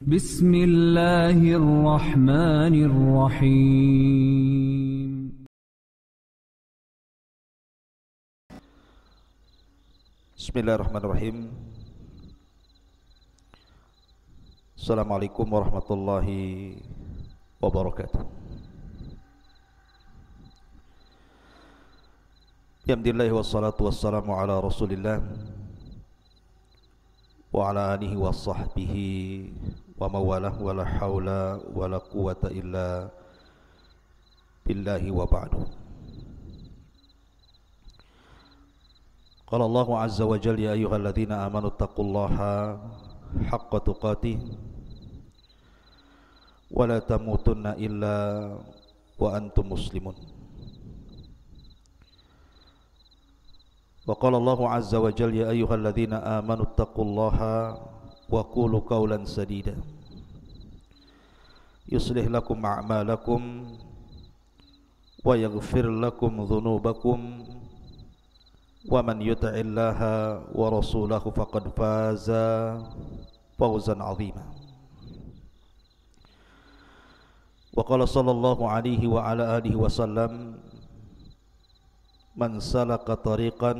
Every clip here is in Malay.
بسم الله الرحمن الرحيم بسم الله الرحمن الرحيم السلام عليكم ورحمة الله وبركاته بحمد الله والصلاة والسلام على رسول الله وعلى آله وصحبه wa mawalah wala haula wala quwata illa billahi wa ba'du Qala Allahu azza wa jalla ya ayyuhalladzina amanu taqullaha haqqa tuqatih wa la tamutunna illa wa antum muslimun Wa qala Allahu azza wa jalla ya ayyuhalladzina amanu taqullaha وقولوا قولا سديدا يصلح لكم أعمالكم ويغفر لكم ذنوبكم ومن يطع الله ورسوله فقد فاز فوزا عظيما وقال صلى الله عليه وعلى آله وسلم من سلك طريقا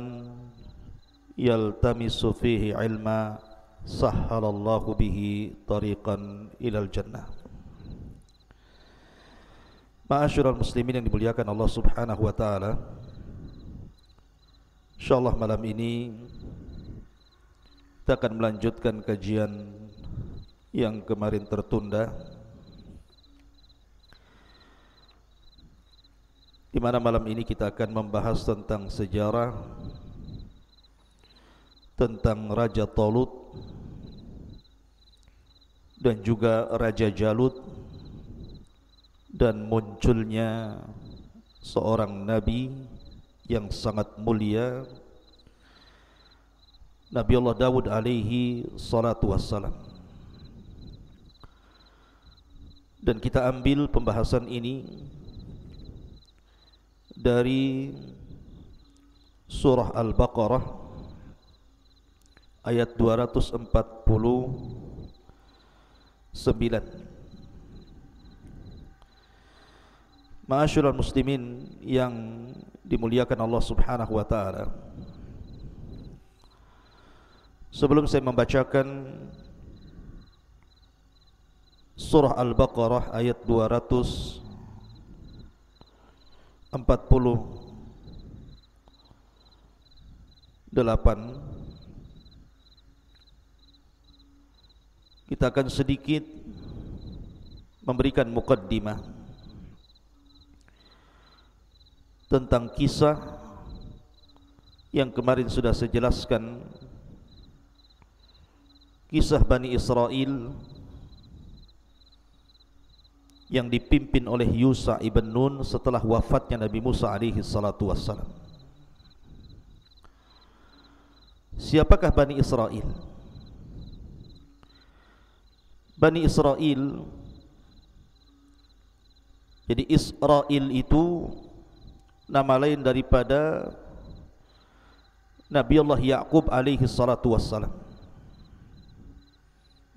يلتمس فيه علما sahhalallahu bihi tariqan ilal jannah Ma'asyiral muslimin yang dimuliakan Allah Subhanahu wa taala Insyaallah malam ini kita akan melanjutkan kajian yang kemarin tertunda di mana malam ini kita akan membahas tentang sejarah tentang Raja Talut dan juga Raja Jalut dan munculnya seorang Nabi yang sangat mulia Nabi Allah Dawud alaihi salatu wassalam dan kita ambil pembahasan ini dari surah Al-Baqarah ayat 240 sembilan. Maashurul muslimin yang dimuliakan Allah subhanahu wa ta'ala Sebelum saya membacakan Surah Al-Baqarah ayat 248 kita akan sedikit memberikan mukaddimah tentang kisah yang kemarin sudah saya jelaskan kisah Bani Israel yang dipimpin oleh Yusa ibn Nun setelah wafatnya Nabi Musa alaihi salatu wassalam. Siapakah Bani Israel? Bani Israel Bani Israel Jadi Israel itu Nama lain daripada Nabi Allah Ya'qub alaihi salatu wassalam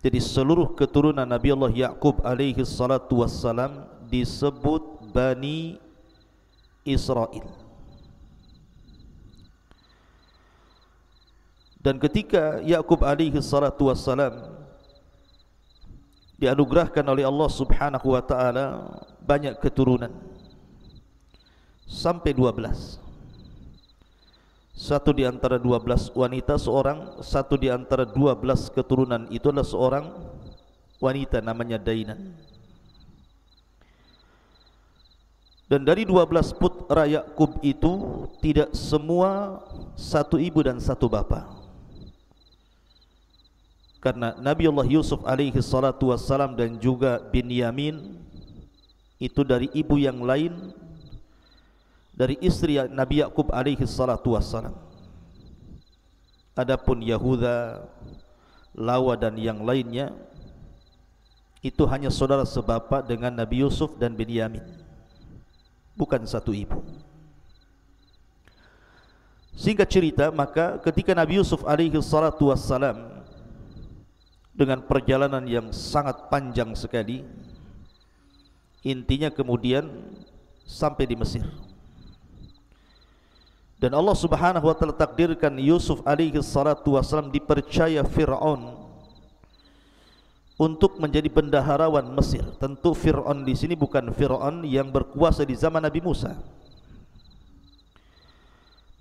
Jadi seluruh keturunan Nabi Allah Ya'qub alaihi salatu wassalam Disebut Bani Israel Dan ketika Ya'qub alaihi salatu wassalam dianugerahkan oleh Allah Subhanahu wa taala banyak keturunan sampai dua belas. satu di antara dua belas wanita seorang satu di antara dua belas keturunan itu adalah seorang wanita namanya Dainan dan dari dua belas putra Yakub itu tidak semua satu ibu dan satu bapak karena Nabi Allah Yusuf alaihi salatu wassalam dan juga bin Yamin itu dari ibu yang lain dari istri Nabi Yakub alaihi salatu wassalam adapun Yahuda Lawa dan yang lainnya itu hanya saudara sebapa dengan Nabi Yusuf dan bin Yamin bukan satu ibu Singkat cerita maka ketika Nabi Yusuf alaihi salatu wassalam dengan perjalanan yang sangat panjang sekali intinya kemudian sampai di Mesir dan Allah subhanahu wa ta'ala takdirkan Yusuf alaihi salatu wasalam dipercaya Fir'aun untuk menjadi bendaharawan Mesir tentu Fir'aun di sini bukan Fir'aun yang berkuasa di zaman Nabi Musa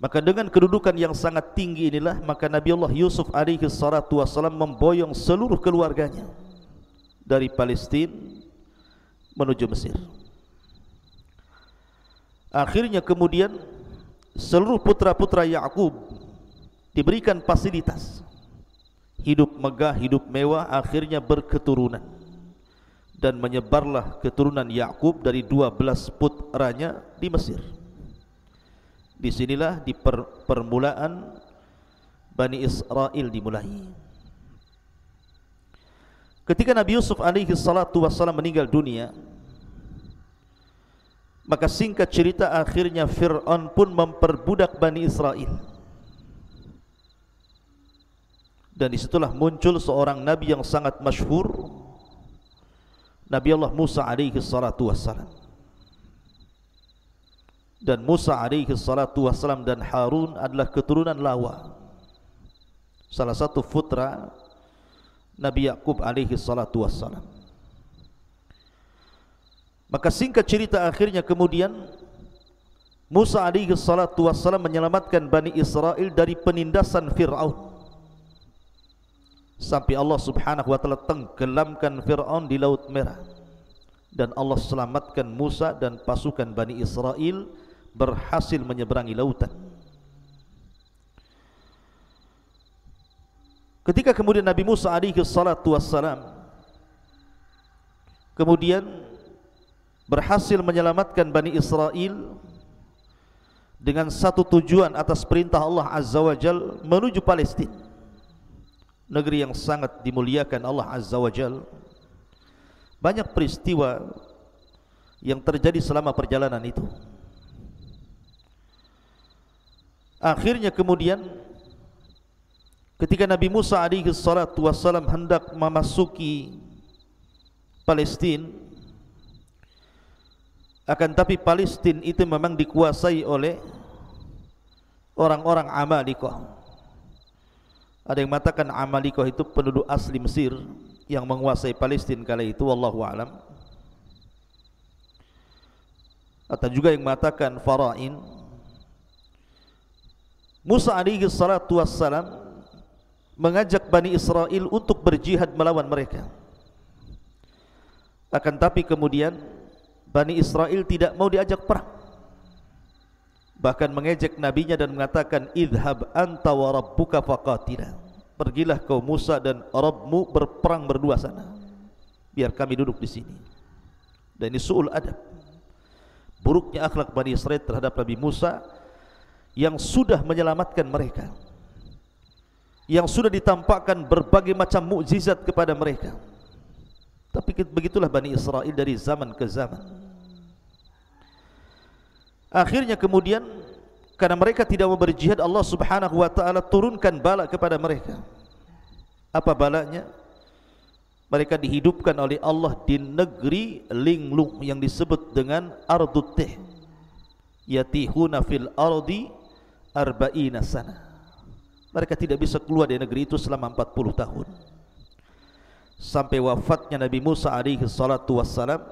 Maka dengan kedudukan yang sangat tinggi inilah maka Nabi Allah Yusuf alaihi salatu wasallam memboyong seluruh keluarganya dari Palestin menuju Mesir. Akhirnya kemudian seluruh putra-putra Yakub diberikan fasilitas hidup megah, hidup mewah akhirnya berketurunan dan menyebarlah keturunan Yakub dari 12 putranya di Mesir. Di sinilah di permulaan Bani Israel dimulai. Ketika Nabi Yusuf alaihi salatu wassalam meninggal dunia, maka singkat cerita akhirnya Fir'aun pun memperbudak Bani Israel. Dan disitulah muncul seorang Nabi yang sangat masyhur, Nabi Allah Musa alaihi salatu wassalam dan Musa alaihi salatu wasalam dan Harun adalah keturunan Lawa. Salah satu putra Nabi Yakub alaihi salatu wasalam. Maka singkat cerita akhirnya kemudian Musa alaihi salatu wasalam menyelamatkan Bani Israel dari penindasan Firaun. Sampai Allah Subhanahu wa taala tenggelamkan Firaun di Laut Merah dan Allah selamatkan Musa dan pasukan Bani Israel berhasil menyeberangi lautan. Ketika kemudian Nabi Musa alaihi salatu wassalam kemudian berhasil menyelamatkan Bani Israel dengan satu tujuan atas perintah Allah Azza wa Jal menuju Palestin, negeri yang sangat dimuliakan Allah Azza wa Jal banyak peristiwa yang terjadi selama perjalanan itu Akhirnya kemudian ketika Nabi Musa alaihi salatu hendak memasuki Palestina akan tapi Palestina itu memang dikuasai oleh orang-orang Amalikah. Ada yang mengatakan Amalikah itu penduduk asli Mesir yang menguasai Palestina kala itu wallahu alam. Atau juga yang mengatakan Fara'in Musa alaihi salatu wassalam mengajak Bani Israel untuk berjihad melawan mereka. Akan tapi kemudian Bani Israel tidak mau diajak perang. Bahkan mengejek nabinya dan mengatakan idhab anta wa rabbuka faqatila. Pergilah kau Musa dan Rabbmu berperang berdua sana. Biar kami duduk di sini. Dan ini suul adab. Buruknya akhlak Bani Israel terhadap Nabi Musa yang sudah menyelamatkan mereka yang sudah ditampakkan berbagai macam mukjizat kepada mereka tapi begitulah Bani Israel dari zaman ke zaman akhirnya kemudian karena mereka tidak mau berjihad Allah subhanahu wa ta'ala turunkan balak kepada mereka apa balaknya? mereka dihidupkan oleh Allah di negeri linglung yang disebut dengan Ardutih yatihuna fil ardi arba'ina sana mereka tidak bisa keluar dari negeri itu selama empat puluh tahun sampai wafatnya Nabi Musa alaihi salatu wassalam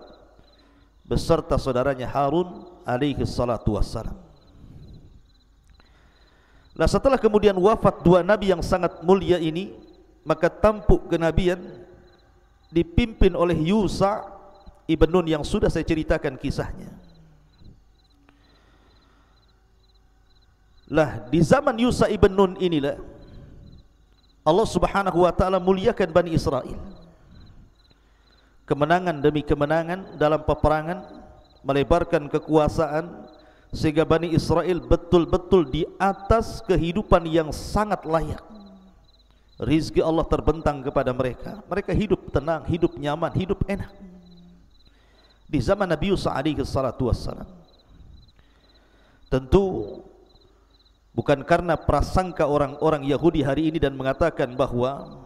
beserta saudaranya Harun alaihi salatu wassalam Nah setelah kemudian wafat dua nabi yang sangat mulia ini Maka tampuk kenabian Dipimpin oleh Yusa Ibn Nun yang sudah saya ceritakan kisahnya lah di zaman Yusa ibn Nun inilah Allah Subhanahu wa taala muliakan Bani Israel kemenangan demi kemenangan dalam peperangan melebarkan kekuasaan sehingga Bani Israel betul-betul di atas kehidupan yang sangat layak rizki Allah terbentang kepada mereka mereka hidup tenang, hidup nyaman, hidup enak di zaman Nabi Yusa alaihi salatu wassalam tentu bukan karena prasangka orang-orang Yahudi hari ini dan mengatakan bahwa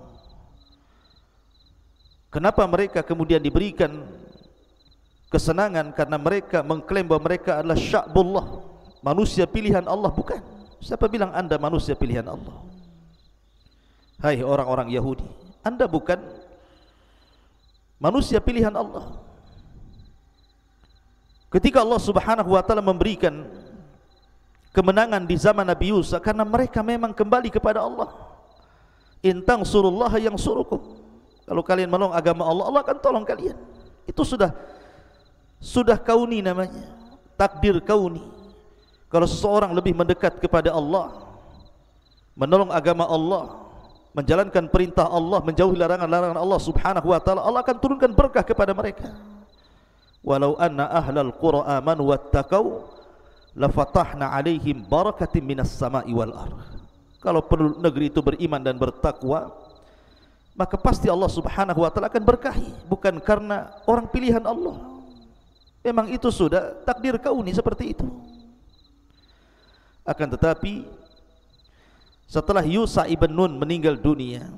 kenapa mereka kemudian diberikan kesenangan karena mereka mengklaim bahawa mereka adalah syakbullah manusia pilihan Allah bukan siapa bilang anda manusia pilihan Allah hai orang-orang Yahudi anda bukan manusia pilihan Allah ketika Allah subhanahu wa ta'ala memberikan kemenangan di zaman Nabi Yusuf karena mereka memang kembali kepada Allah. Intang surullah yang surukum. Kalau kalian menolong agama Allah, Allah akan tolong kalian. Itu sudah sudah kauni namanya. Takdir kauni. Kalau seseorang lebih mendekat kepada Allah, menolong agama Allah, menjalankan perintah Allah, menjauhi larangan-larangan Allah Subhanahu wa taala, Allah akan turunkan berkah kepada mereka. Walau anna ahlal qura amanu wattaqau la fatahna alaihim barakatim minas sama'i wal ar kalau penduduk negeri itu beriman dan bertakwa maka pasti Allah Subhanahu wa taala akan berkahi bukan karena orang pilihan Allah memang itu sudah takdir kauni seperti itu akan tetapi setelah Yusa ibn Nun meninggal dunia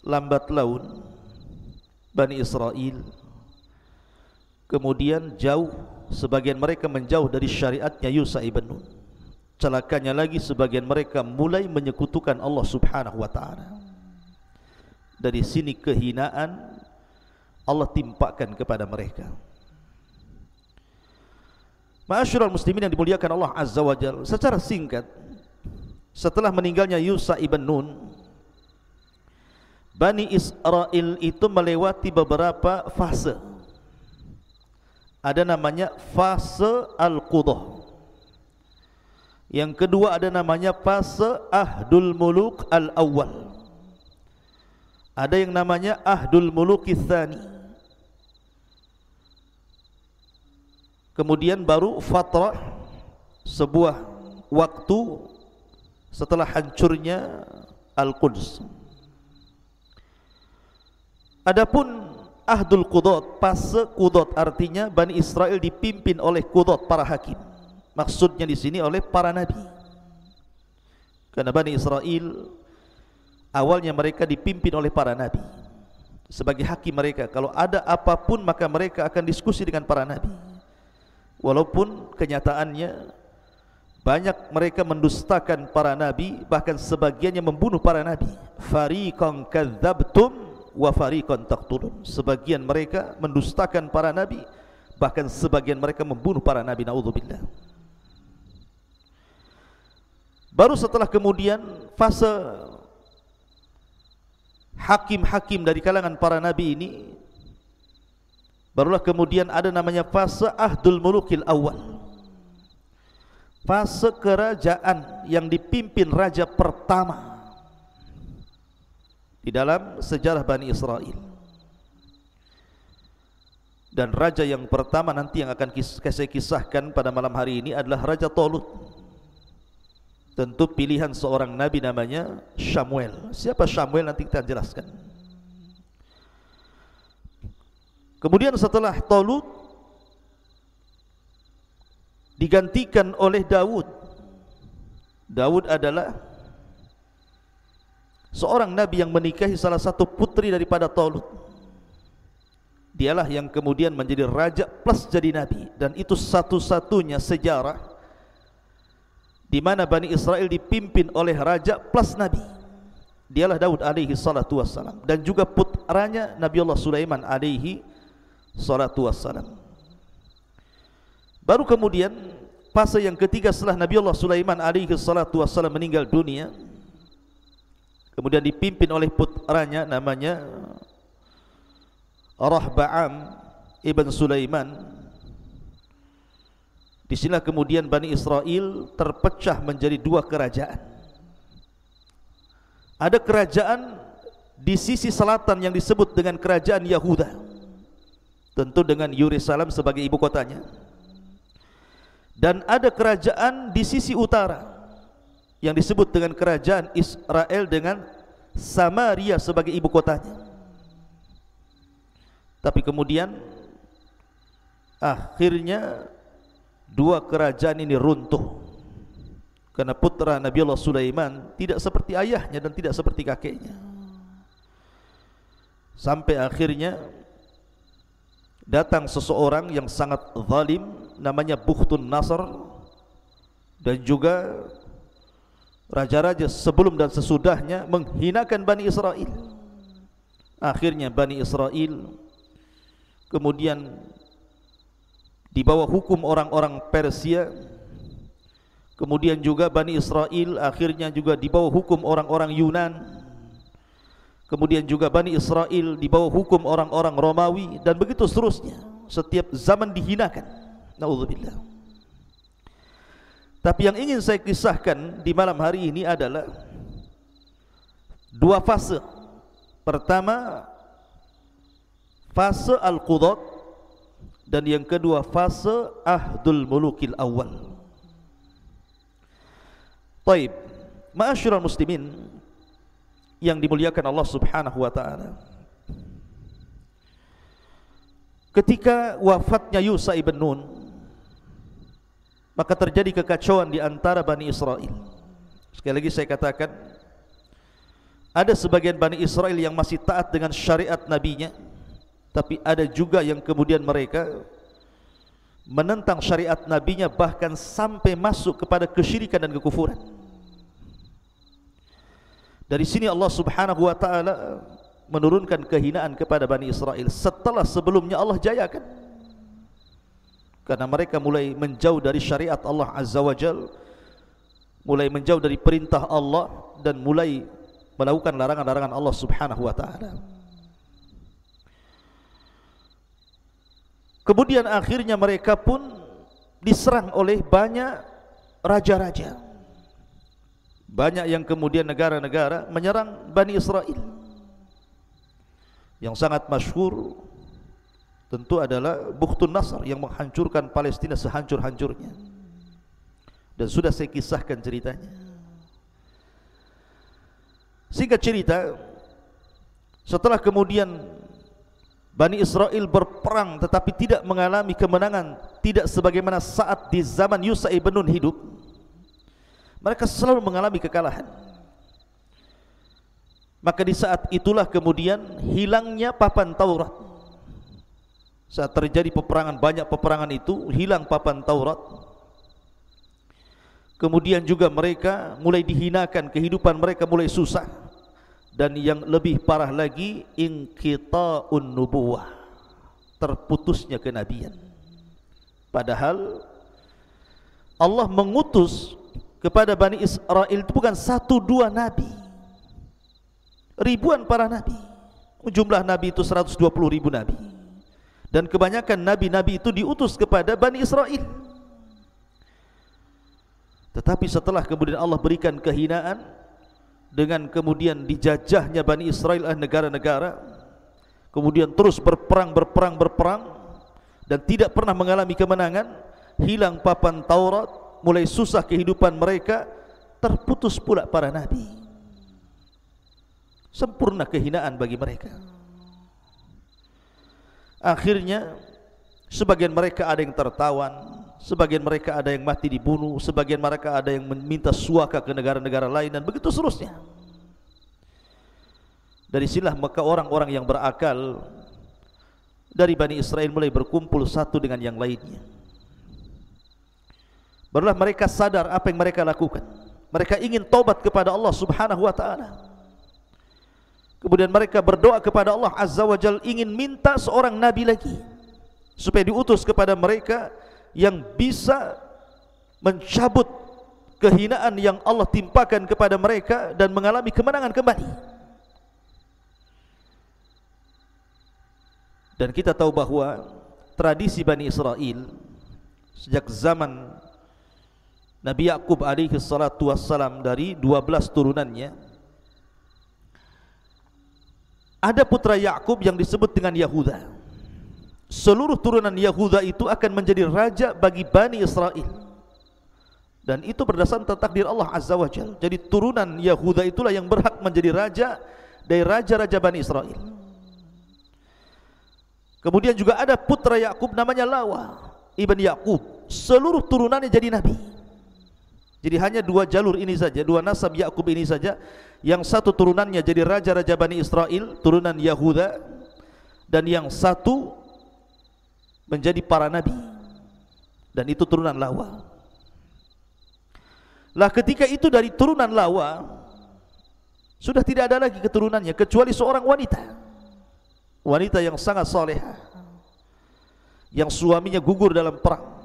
lambat laun Bani Israel kemudian jauh sebagian mereka menjauh dari syariatnya Yusa ibn Nun. Celakanya lagi sebagian mereka mulai menyekutukan Allah Subhanahu wa taala. Dari sini kehinaan Allah timpakan kepada mereka. Ma'asyiral muslimin yang dimuliakan Allah Azza wa Jalla, secara singkat setelah meninggalnya Yusa ibn Nun Bani Israel itu melewati beberapa fase ada namanya fase al-qudah yang kedua ada namanya fase ahdul muluk al-awwal ada yang namanya ahdul muluk al kemudian baru fatrah sebuah waktu setelah hancurnya al-quds adapun ahdul kudot pasal kudot artinya bani Israel dipimpin oleh kudot para hakim maksudnya di sini oleh para nabi karena bani Israel awalnya mereka dipimpin oleh para nabi sebagai hakim mereka kalau ada apapun maka mereka akan diskusi dengan para nabi walaupun kenyataannya banyak mereka mendustakan para nabi bahkan sebagiannya membunuh para nabi fariqan kadzabtum wafariqan taqtulun sebagian mereka mendustakan para nabi bahkan sebagian mereka membunuh para nabi naudzubillah baru setelah kemudian fase hakim-hakim dari kalangan para nabi ini barulah kemudian ada namanya fase ahdul mulukil awal fase kerajaan yang dipimpin raja pertama di dalam sejarah Bani Israel dan raja yang pertama nanti yang akan saya kisahkan pada malam hari ini adalah Raja Tolut tentu pilihan seorang Nabi namanya Samuel siapa Samuel nanti kita jelaskan kemudian setelah Tolut digantikan oleh Dawud. Dawud adalah seorang nabi yang menikahi salah satu putri daripada Talut dialah yang kemudian menjadi raja plus jadi nabi dan itu satu-satunya sejarah di mana Bani Israel dipimpin oleh raja plus nabi dialah Daud alaihi salatu wassalam dan juga putranya Nabi Allah Sulaiman alaihi salatu wassalam baru kemudian fase yang ketiga setelah Nabi Allah Sulaiman alaihi salatu wassalam meninggal dunia kemudian dipimpin oleh putranya namanya uh, Rahba'am Ibn Sulaiman di sini kemudian Bani Israel terpecah menjadi dua kerajaan ada kerajaan di sisi selatan yang disebut dengan kerajaan Yahuda tentu dengan Yerusalem sebagai ibu kotanya dan ada kerajaan di sisi utara yang disebut dengan kerajaan Israel dengan Samaria sebagai ibu kotanya. Tapi kemudian akhirnya dua kerajaan ini runtuh karena putra Nabi Allah Sulaiman tidak seperti ayahnya dan tidak seperti kakeknya. Sampai akhirnya datang seseorang yang sangat zalim namanya Bukhtun Nasr dan juga raja-raja sebelum dan sesudahnya menghinakan Bani Israel akhirnya Bani Israel kemudian di bawah hukum orang-orang Persia kemudian juga Bani Israel akhirnya juga di bawah hukum orang-orang Yunan kemudian juga Bani Israel di bawah hukum orang-orang Romawi dan begitu seterusnya setiap zaman dihinakan na'udzubillah tapi yang ingin saya kisahkan di malam hari ini adalah dua fase. Pertama fase al-qudat dan yang kedua fase ahdul mulukil awal. Baik, ma'asyiral muslimin yang dimuliakan Allah Subhanahu wa taala. Ketika wafatnya Yusa ibn Nun, maka terjadi kekacauan di antara Bani Israel. Sekali lagi saya katakan, ada sebagian Bani Israel yang masih taat dengan syariat nabinya, tapi ada juga yang kemudian mereka menentang syariat nabinya bahkan sampai masuk kepada kesyirikan dan kekufuran. Dari sini Allah Subhanahu wa taala menurunkan kehinaan kepada Bani Israel setelah sebelumnya Allah jayakan karena mereka mulai menjauh dari syariat Allah Azza wa Jal mulai menjauh dari perintah Allah dan mulai melakukan larangan-larangan Allah Subhanahu wa taala. Kemudian akhirnya mereka pun diserang oleh banyak raja-raja. Banyak yang kemudian negara-negara menyerang Bani Israel. Yang sangat masyhur tentu adalah Bukhtun Nasr yang menghancurkan Palestina sehancur-hancurnya dan sudah saya kisahkan ceritanya sehingga cerita setelah kemudian Bani Israel berperang tetapi tidak mengalami kemenangan tidak sebagaimana saat di zaman Yusai benun hidup mereka selalu mengalami kekalahan maka di saat itulah kemudian hilangnya papan Taurat saat terjadi peperangan banyak peperangan itu hilang papan Taurat kemudian juga mereka mulai dihinakan kehidupan mereka mulai susah dan yang lebih parah lagi inqita'un nubuwah terputusnya kenabian padahal Allah mengutus kepada Bani Israel itu bukan satu dua nabi ribuan para nabi jumlah nabi itu 120 ribu nabi dan kebanyakan nabi-nabi itu diutus kepada Bani Israel tetapi setelah kemudian Allah berikan kehinaan dengan kemudian dijajahnya Bani Israel oleh negara-negara kemudian terus berperang berperang berperang dan tidak pernah mengalami kemenangan hilang papan Taurat mulai susah kehidupan mereka terputus pula para nabi sempurna kehinaan bagi mereka Akhirnya sebagian mereka ada yang tertawan, sebagian mereka ada yang mati dibunuh, sebagian mereka ada yang meminta suaka ke negara-negara lain dan begitu seterusnya. Dari silah maka orang-orang yang berakal dari Bani Israel mulai berkumpul satu dengan yang lainnya. Barulah mereka sadar apa yang mereka lakukan. Mereka ingin taubat kepada Allah Subhanahu wa taala. Kemudian mereka berdoa kepada Allah Azza wa Jal ingin minta seorang Nabi lagi supaya diutus kepada mereka yang bisa mencabut kehinaan yang Allah timpakan kepada mereka dan mengalami kemenangan kembali. Dan kita tahu bahawa tradisi Bani Israel sejak zaman Nabi Yaakub alaihi salatu wassalam dari 12 turunannya, ada putra Yakub yang disebut dengan Yahuda. Seluruh turunan Yahuda itu akan menjadi raja bagi Bani Israel. Dan itu berdasarkan takdir Allah Azza wa Jal. Jadi turunan Yahuda itulah yang berhak menjadi raja dari raja-raja Bani Israel. Kemudian juga ada putra Yakub namanya Lawa Ibn Yakub. Seluruh turunannya jadi nabi. Jadi hanya dua jalur ini saja, dua nasab Yakub ini saja, yang satu turunannya jadi raja-raja Bani Israel, turunan Yahuda, dan yang satu menjadi para nabi, dan itu turunan Lawa. Lah ketika itu dari turunan Lawa, sudah tidak ada lagi keturunannya, kecuali seorang wanita. Wanita yang sangat soleh, yang suaminya gugur dalam perang.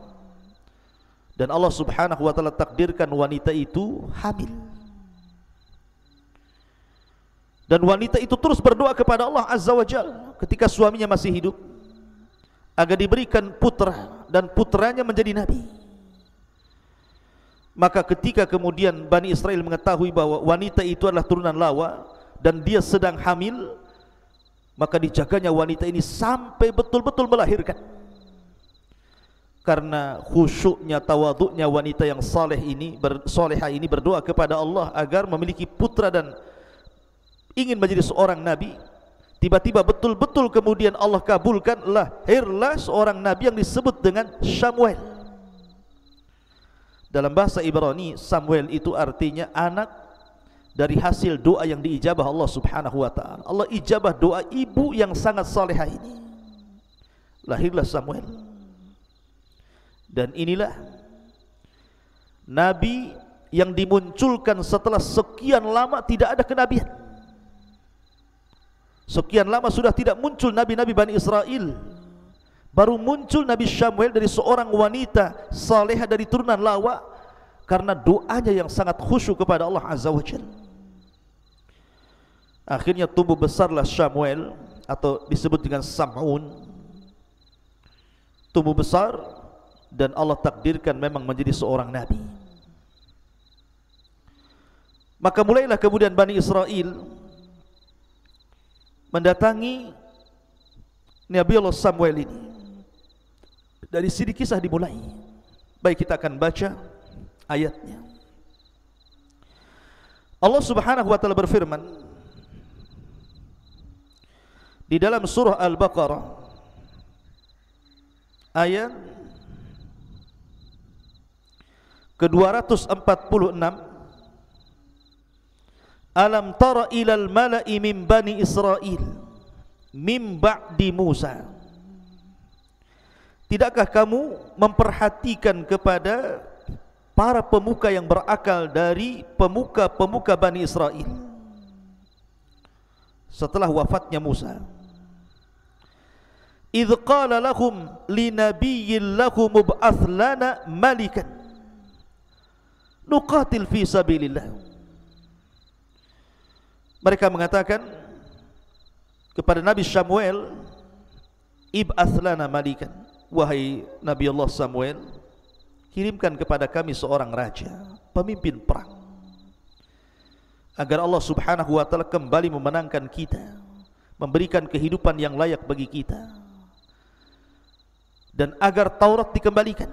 dan Allah Subhanahu wa taala takdirkan wanita itu hamil. Dan wanita itu terus berdoa kepada Allah Azza wa Jal ketika suaminya masih hidup agar diberikan putra dan putranya menjadi nabi. Maka ketika kemudian Bani Israel mengetahui bahwa wanita itu adalah turunan Lawa dan dia sedang hamil, maka dijaganya wanita ini sampai betul-betul melahirkan. -betul karena khusyuknya tawaduknya wanita yang saleh ini bersolehah ini berdoa kepada Allah agar memiliki putra dan ingin menjadi seorang nabi tiba-tiba betul-betul kemudian Allah kabulkan lahirlah seorang nabi yang disebut dengan Samuel dalam bahasa Ibrani Samuel itu artinya anak dari hasil doa yang diijabah Allah subhanahu wa ta'ala Allah ijabah doa ibu yang sangat salehah ini lahirlah Samuel Samuel dan inilah Nabi yang dimunculkan setelah sekian lama tidak ada kenabian Sekian lama sudah tidak muncul Nabi-Nabi Bani Israel Baru muncul Nabi Syamuel dari seorang wanita Saleha dari turunan lawa Karena doanya yang sangat khusyuk kepada Allah Azza wa Jal Akhirnya tumbuh besarlah Syamuel Atau disebut dengan Sam'un Tumbuh besar dan Allah takdirkan memang menjadi seorang nabi. Maka mulailah kemudian Bani Israel mendatangi Nabi Allah Samuel ini. Dari sini kisah dimulai. Baik kita akan baca ayatnya. Allah Subhanahu wa taala berfirman di dalam surah Al-Baqarah ayat ke-246 Alam tara ilal mala'i min bani Israel Min ba'di Musa Tidakkah kamu memperhatikan kepada Para pemuka yang berakal dari pemuka-pemuka bani Israel Setelah wafatnya Musa Idh qala lahum linabiyin lahum ub'ath malikan nuqatil fi sabilillah mereka mengatakan kepada Nabi Samuel ib'athlana malikan wahai Nabi Allah Samuel kirimkan kepada kami seorang raja pemimpin perang agar Allah subhanahu wa ta'ala kembali memenangkan kita memberikan kehidupan yang layak bagi kita dan agar Taurat dikembalikan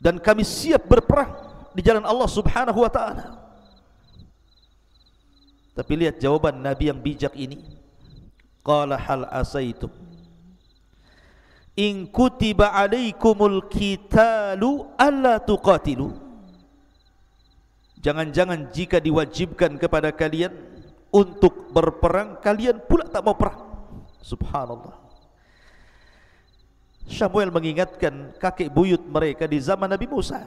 dan kami siap berperang di jalan Allah Subhanahu wa taala. Tapi lihat jawaban Nabi yang bijak ini. Qala hal asaitu. In kutiba alaikumul qitalu alla tuqatilu. Jangan-jangan jika diwajibkan kepada kalian untuk berperang, kalian pula tak mau perang. Subhanallah. Samuel mengingatkan kakek buyut mereka di zaman Nabi Musa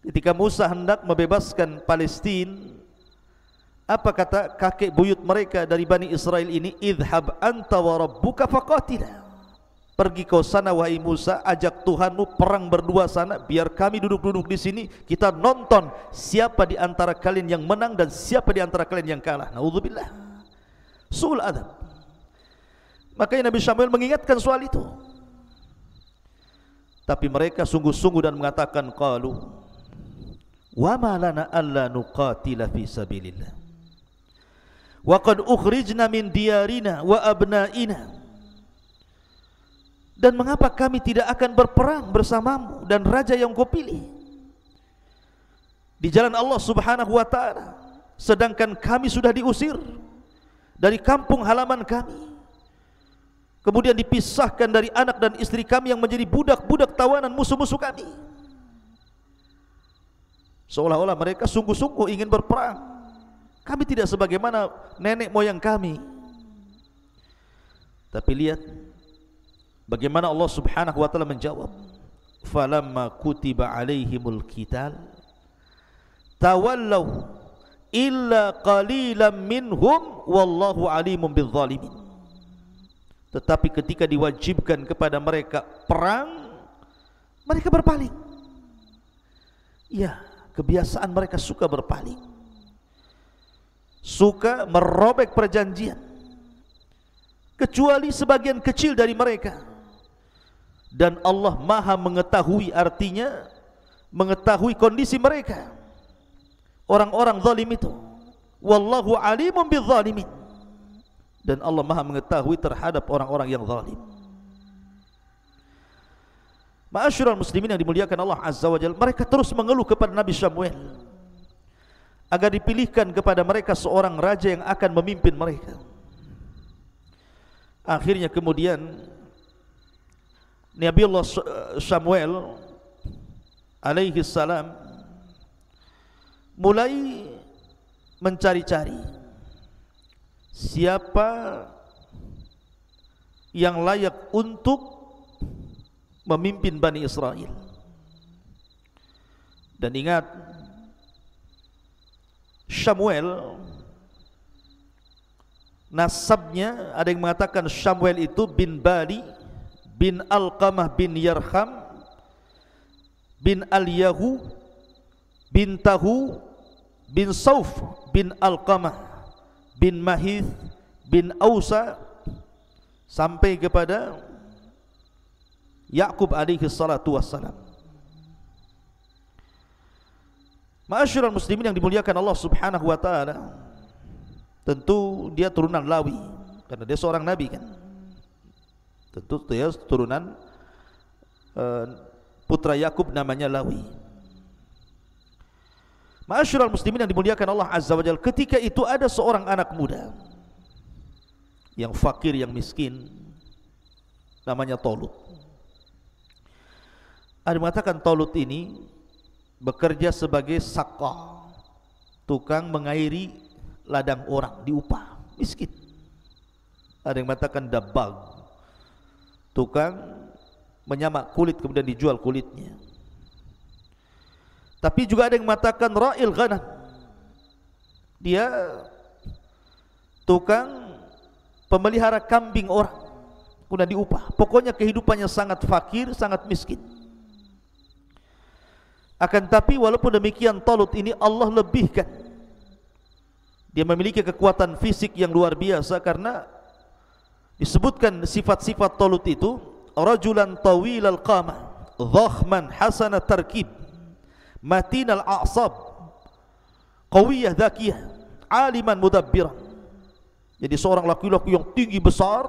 Ketika Musa hendak membebaskan Palestine Apa kata kakek buyut mereka dari Bani Israel ini Idhab anta wa rabbuka faqatila Pergi kau sana wahai Musa Ajak Tuhanmu perang berdua sana Biar kami duduk-duduk di sini Kita nonton siapa di antara kalian yang menang Dan siapa di antara kalian yang kalah Naudzubillah Sul adab Makanya Nabi Samuel mengingatkan soal itu. Tapi mereka sungguh-sungguh dan mengatakan qalu wa ma lana alla nuqatila fi sabilillah. Wa qad ukhrijna min diyarina wa abnaina. Dan mengapa kami tidak akan berperang bersamamu dan raja yang kau pilih? Di jalan Allah Subhanahu wa taala, sedangkan kami sudah diusir dari kampung halaman kami. Kemudian dipisahkan dari anak dan istri kami yang menjadi budak-budak tawanan musuh-musuh kami. Seolah-olah mereka sungguh-sungguh ingin berperang. Kami tidak sebagaimana nenek moyang kami. Tapi lihat bagaimana Allah Subhanahu wa taala menjawab. Falamma kutiba alaihimul qital tawallaw illa qalilan minhum wallahu alimun bizzalimin. Tetapi ketika diwajibkan kepada mereka perang, mereka berpaling. Ya, kebiasaan mereka suka berpaling. Suka merobek perjanjian. Kecuali sebagian kecil dari mereka. Dan Allah maha mengetahui artinya, mengetahui kondisi mereka. Orang-orang zalim itu. Wallahu alimun bil dan Allah Maha mengetahui terhadap orang-orang yang zalim. Ma'asyiral muslimin yang dimuliakan Allah Azza wa Jalla, mereka terus mengeluh kepada Nabi Samuel agar dipilihkan kepada mereka seorang raja yang akan memimpin mereka. Akhirnya kemudian Nabi Allah Samuel alaihi salam mulai mencari-cari siapa yang layak untuk memimpin Bani Israel dan ingat Samuel nasabnya ada yang mengatakan Samuel itu bin Bali bin Alqamah bin Yarham bin Al-Yahu bin Tahu bin Sauf bin Alqamah bin Mahith bin Ausa sampai kepada Yakub alaihi salatu wassalam. Ma'asyiral muslimin yang dimuliakan Allah Subhanahu wa taala. Tentu dia turunan Lawi karena dia seorang nabi kan. Tentu dia turunan eh, putra Yakub namanya Lawi. Ma'asyiral muslimin yang dimuliakan Allah Azza wa Jalla, ketika itu ada seorang anak muda yang fakir yang miskin namanya Tolut. Ada mengatakan Tolut ini bekerja sebagai sakka tukang mengairi ladang orang diupah miskin. Ada yang mengatakan dabag tukang menyamak kulit kemudian dijual kulitnya. Tapi juga ada yang mengatakan ra'il ghanam. Dia tukang pemelihara kambing orang. Kuna diupah. Pokoknya kehidupannya sangat fakir, sangat miskin. Akan tapi walaupun demikian Talut ini Allah lebihkan. Dia memiliki kekuatan fisik yang luar biasa karena disebutkan sifat-sifat Talut itu rajulan tawilal qamah, dhakhman hasanat tarkib. matinal a'sab qawiyah dzakiyah aliman mudabbiran jadi seorang laki-laki yang tinggi besar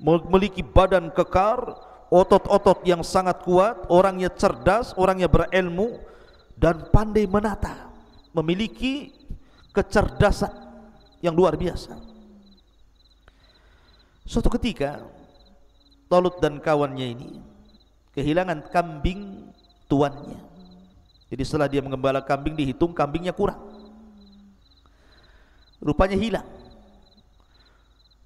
memiliki badan kekar otot-otot yang sangat kuat orangnya cerdas orangnya berilmu dan pandai menata memiliki kecerdasan yang luar biasa suatu ketika Talut dan kawannya ini kehilangan kambing tuannya Jadi setelah dia mengembala kambing dihitung kambingnya kurang. Rupanya hilang.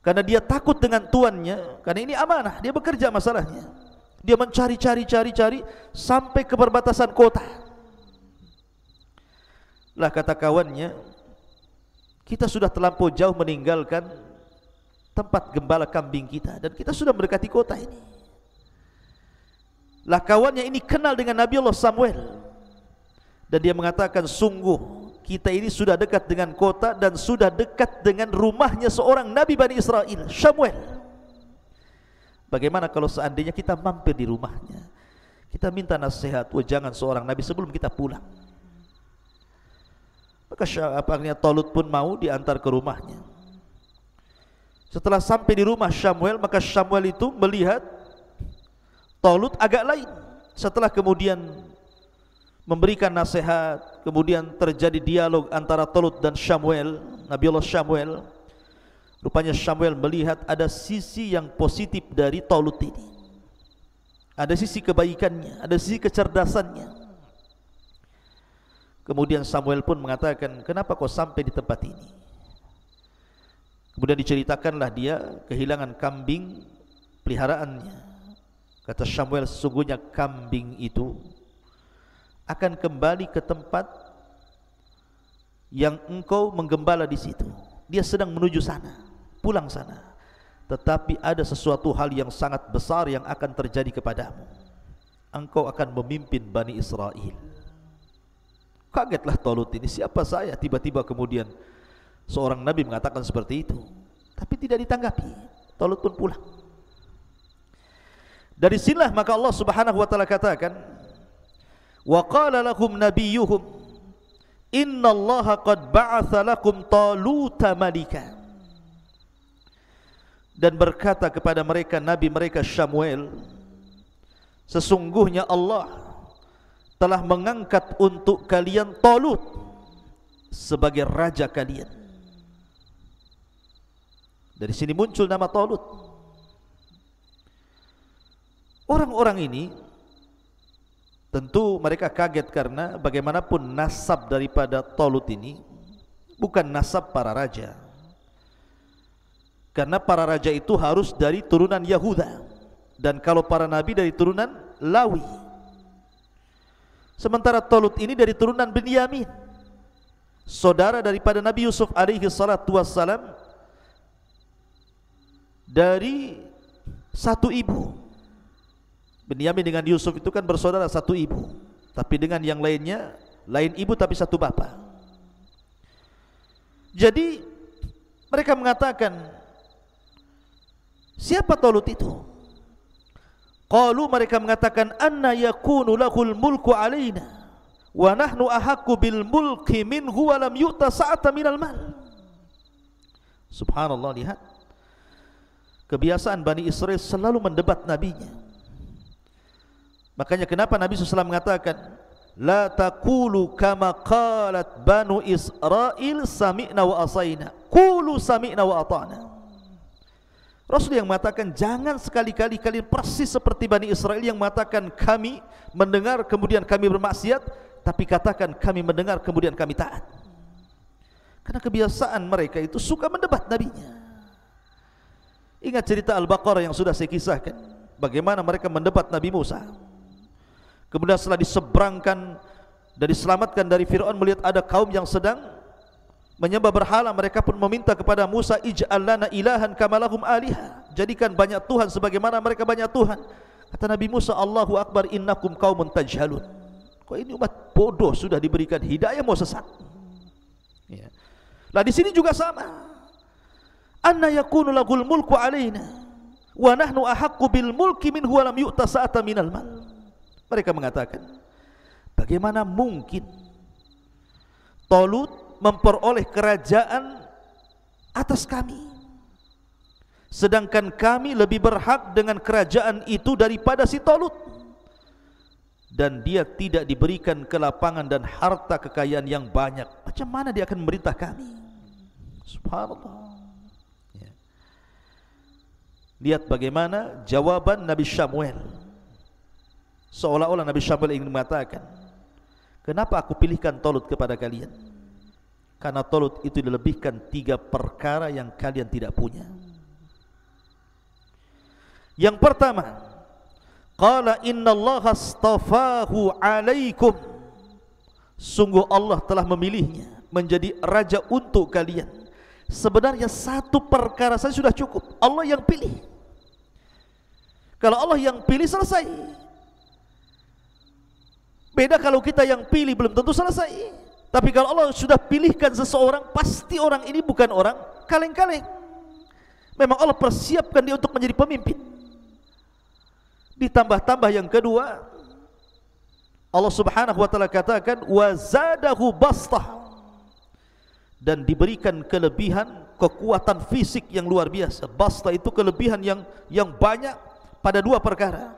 Karena dia takut dengan tuannya, karena ini amanah, dia bekerja masalahnya. Dia mencari-cari-cari-cari sampai ke perbatasan kota. Lah kata kawannya, kita sudah terlampau jauh meninggalkan tempat gembala kambing kita dan kita sudah mendekati kota ini. Lah kawannya ini kenal dengan Nabi Allah Samuel. dan dia mengatakan sungguh kita ini sudah dekat dengan kota dan sudah dekat dengan rumahnya seorang Nabi Bani Israel, Samuel. Bagaimana kalau seandainya kita mampir di rumahnya? Kita minta nasihat, wah jangan seorang Nabi sebelum kita pulang. Maka akhirnya Tolut pun mau diantar ke rumahnya. Setelah sampai di rumah Samuel, maka Samuel itu melihat Tolut agak lain. Setelah kemudian memberikan nasihat, kemudian terjadi dialog antara Tolut dan Samuel, Nabi Allah Samuel. Rupanya Samuel melihat ada sisi yang positif dari Tolut ini. Ada sisi kebaikannya, ada sisi kecerdasannya. Kemudian Samuel pun mengatakan, "Kenapa kau sampai di tempat ini?" Kemudian diceritakanlah dia kehilangan kambing peliharaannya. Kata Samuel, "Sesungguhnya kambing itu akan kembali ke tempat yang engkau menggembala di situ. Dia sedang menuju sana, pulang sana. Tetapi ada sesuatu hal yang sangat besar yang akan terjadi kepadamu. Engkau akan memimpin Bani Israel. Kagetlah Talut ini, siapa saya tiba-tiba kemudian seorang nabi mengatakan seperti itu. Tapi tidak ditanggapi. Talut pun pulang. Dari sinilah maka Allah Subhanahu wa taala katakan, wa qala lahum nabiyyuhum inna allaha qad ba'atha lakum taluta malika dan berkata kepada mereka nabi mereka Samuel sesungguhnya Allah telah mengangkat untuk kalian Talut sebagai raja kalian dari sini muncul nama Talut orang-orang ini Tentu mereka kaget karena bagaimanapun nasab daripada Tolut ini bukan nasab para raja. Karena para raja itu harus dari turunan Yahuda dan kalau para nabi dari turunan Lawi. Sementara Tolut ini dari turunan Benyamin. Saudara daripada Nabi Yusuf alaihi salatu wassalam dari satu ibu Benyamin dengan Yusuf itu kan bersaudara satu ibu tapi dengan yang lainnya lain ibu tapi satu bapa. Jadi mereka mengatakan siapa Tolut itu? Qalu mereka mengatakan anna yakunu lahul mulku alaina wa nahnu ahaqqu bil mulki min huwa lam yu'ta sa'atan min mal. Subhanallah lihat kebiasaan Bani Israel selalu mendebat nabinya. Makanya kenapa Nabi SAW mengatakan La taqulu kama qalat banu Israel sami'na wa asayna Kulu sami'na wa ata'na Rasul yang mengatakan jangan sekali-kali kalian persis seperti Bani Israel yang mengatakan kami mendengar kemudian kami bermaksiat tapi katakan kami mendengar kemudian kami taat. Karena kebiasaan mereka itu suka mendebat nabinya. Ingat cerita Al-Baqarah yang sudah saya kisahkan bagaimana mereka mendebat Nabi Musa. Kemudian setelah diseberangkan dan diselamatkan dari Fir'aun melihat ada kaum yang sedang menyembah berhala mereka pun meminta kepada Musa ij'al lana ilahan kama lahum aliha jadikan banyak tuhan sebagaimana mereka banyak tuhan kata Nabi Musa Allahu akbar innakum qaumun tajhalun kok ini umat bodoh sudah diberikan hidayah mau sesat ya. lah di sini juga sama anna yakunu lagul mulku alaina wa nahnu ahaqqu bil mulki minhu huwa lam yu'ta sa'ata minal mal Mereka mengatakan, bagaimana mungkin Tolut memperoleh kerajaan atas kami? Sedangkan kami lebih berhak dengan kerajaan itu daripada si Tolut. Dan dia tidak diberikan kelapangan dan harta kekayaan yang banyak. Macam mana dia akan memerintah kami? Subhanallah. Ya. Lihat bagaimana jawaban Nabi Samuel. seolah-olah Nabi Syambal ingin mengatakan kenapa aku pilihkan tolut kepada kalian karena tolut itu dilebihkan tiga perkara yang kalian tidak punya yang pertama qala inna Allah astafahu alaikum sungguh Allah telah memilihnya menjadi raja untuk kalian sebenarnya satu perkara saja sudah cukup Allah yang pilih kalau Allah yang pilih selesai Beda kalau kita yang pilih belum tentu selesai. Tapi kalau Allah sudah pilihkan seseorang, pasti orang ini bukan orang kaleng-kaleng. Memang Allah persiapkan dia untuk menjadi pemimpin. Ditambah-tambah yang kedua, Allah Subhanahu wa taala katakan wa zadahu bastah dan diberikan kelebihan kekuatan fisik yang luar biasa. Bastah itu kelebihan yang yang banyak pada dua perkara.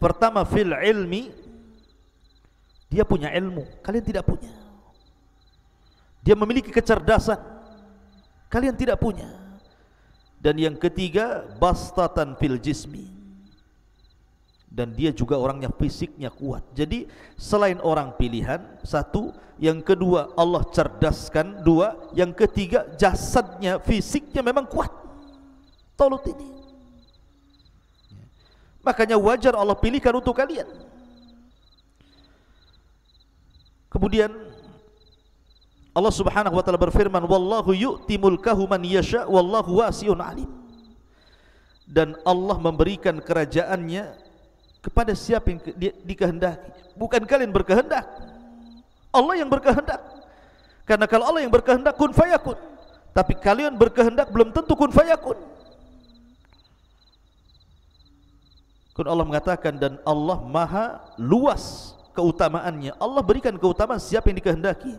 Pertama fil ilmi dia punya ilmu, kalian tidak punya. Dia memiliki kecerdasan, kalian tidak punya. Dan yang ketiga, bastatan fil jismi. Dan dia juga orangnya fisiknya kuat. Jadi selain orang pilihan, satu, yang kedua Allah cerdaskan, dua, yang ketiga jasadnya, fisiknya memang kuat. Tolut ini. Makanya wajar Allah pilihkan untuk Kalian. Kemudian Allah Subhanahu wa taala berfirman wallahu yu'ti mulkahu man yasha wallahu wasiun alim. Dan Allah memberikan kerajaannya kepada siapa yang di dikehendaki. Bukan kalian berkehendak. Allah yang berkehendak. Karena kalau Allah yang berkehendak kun fayakun. Tapi kalian berkehendak belum tentu kun fayakun. Kun Allah mengatakan dan Allah maha luas keutamaannya Allah berikan keutamaan siapa yang dikehendaki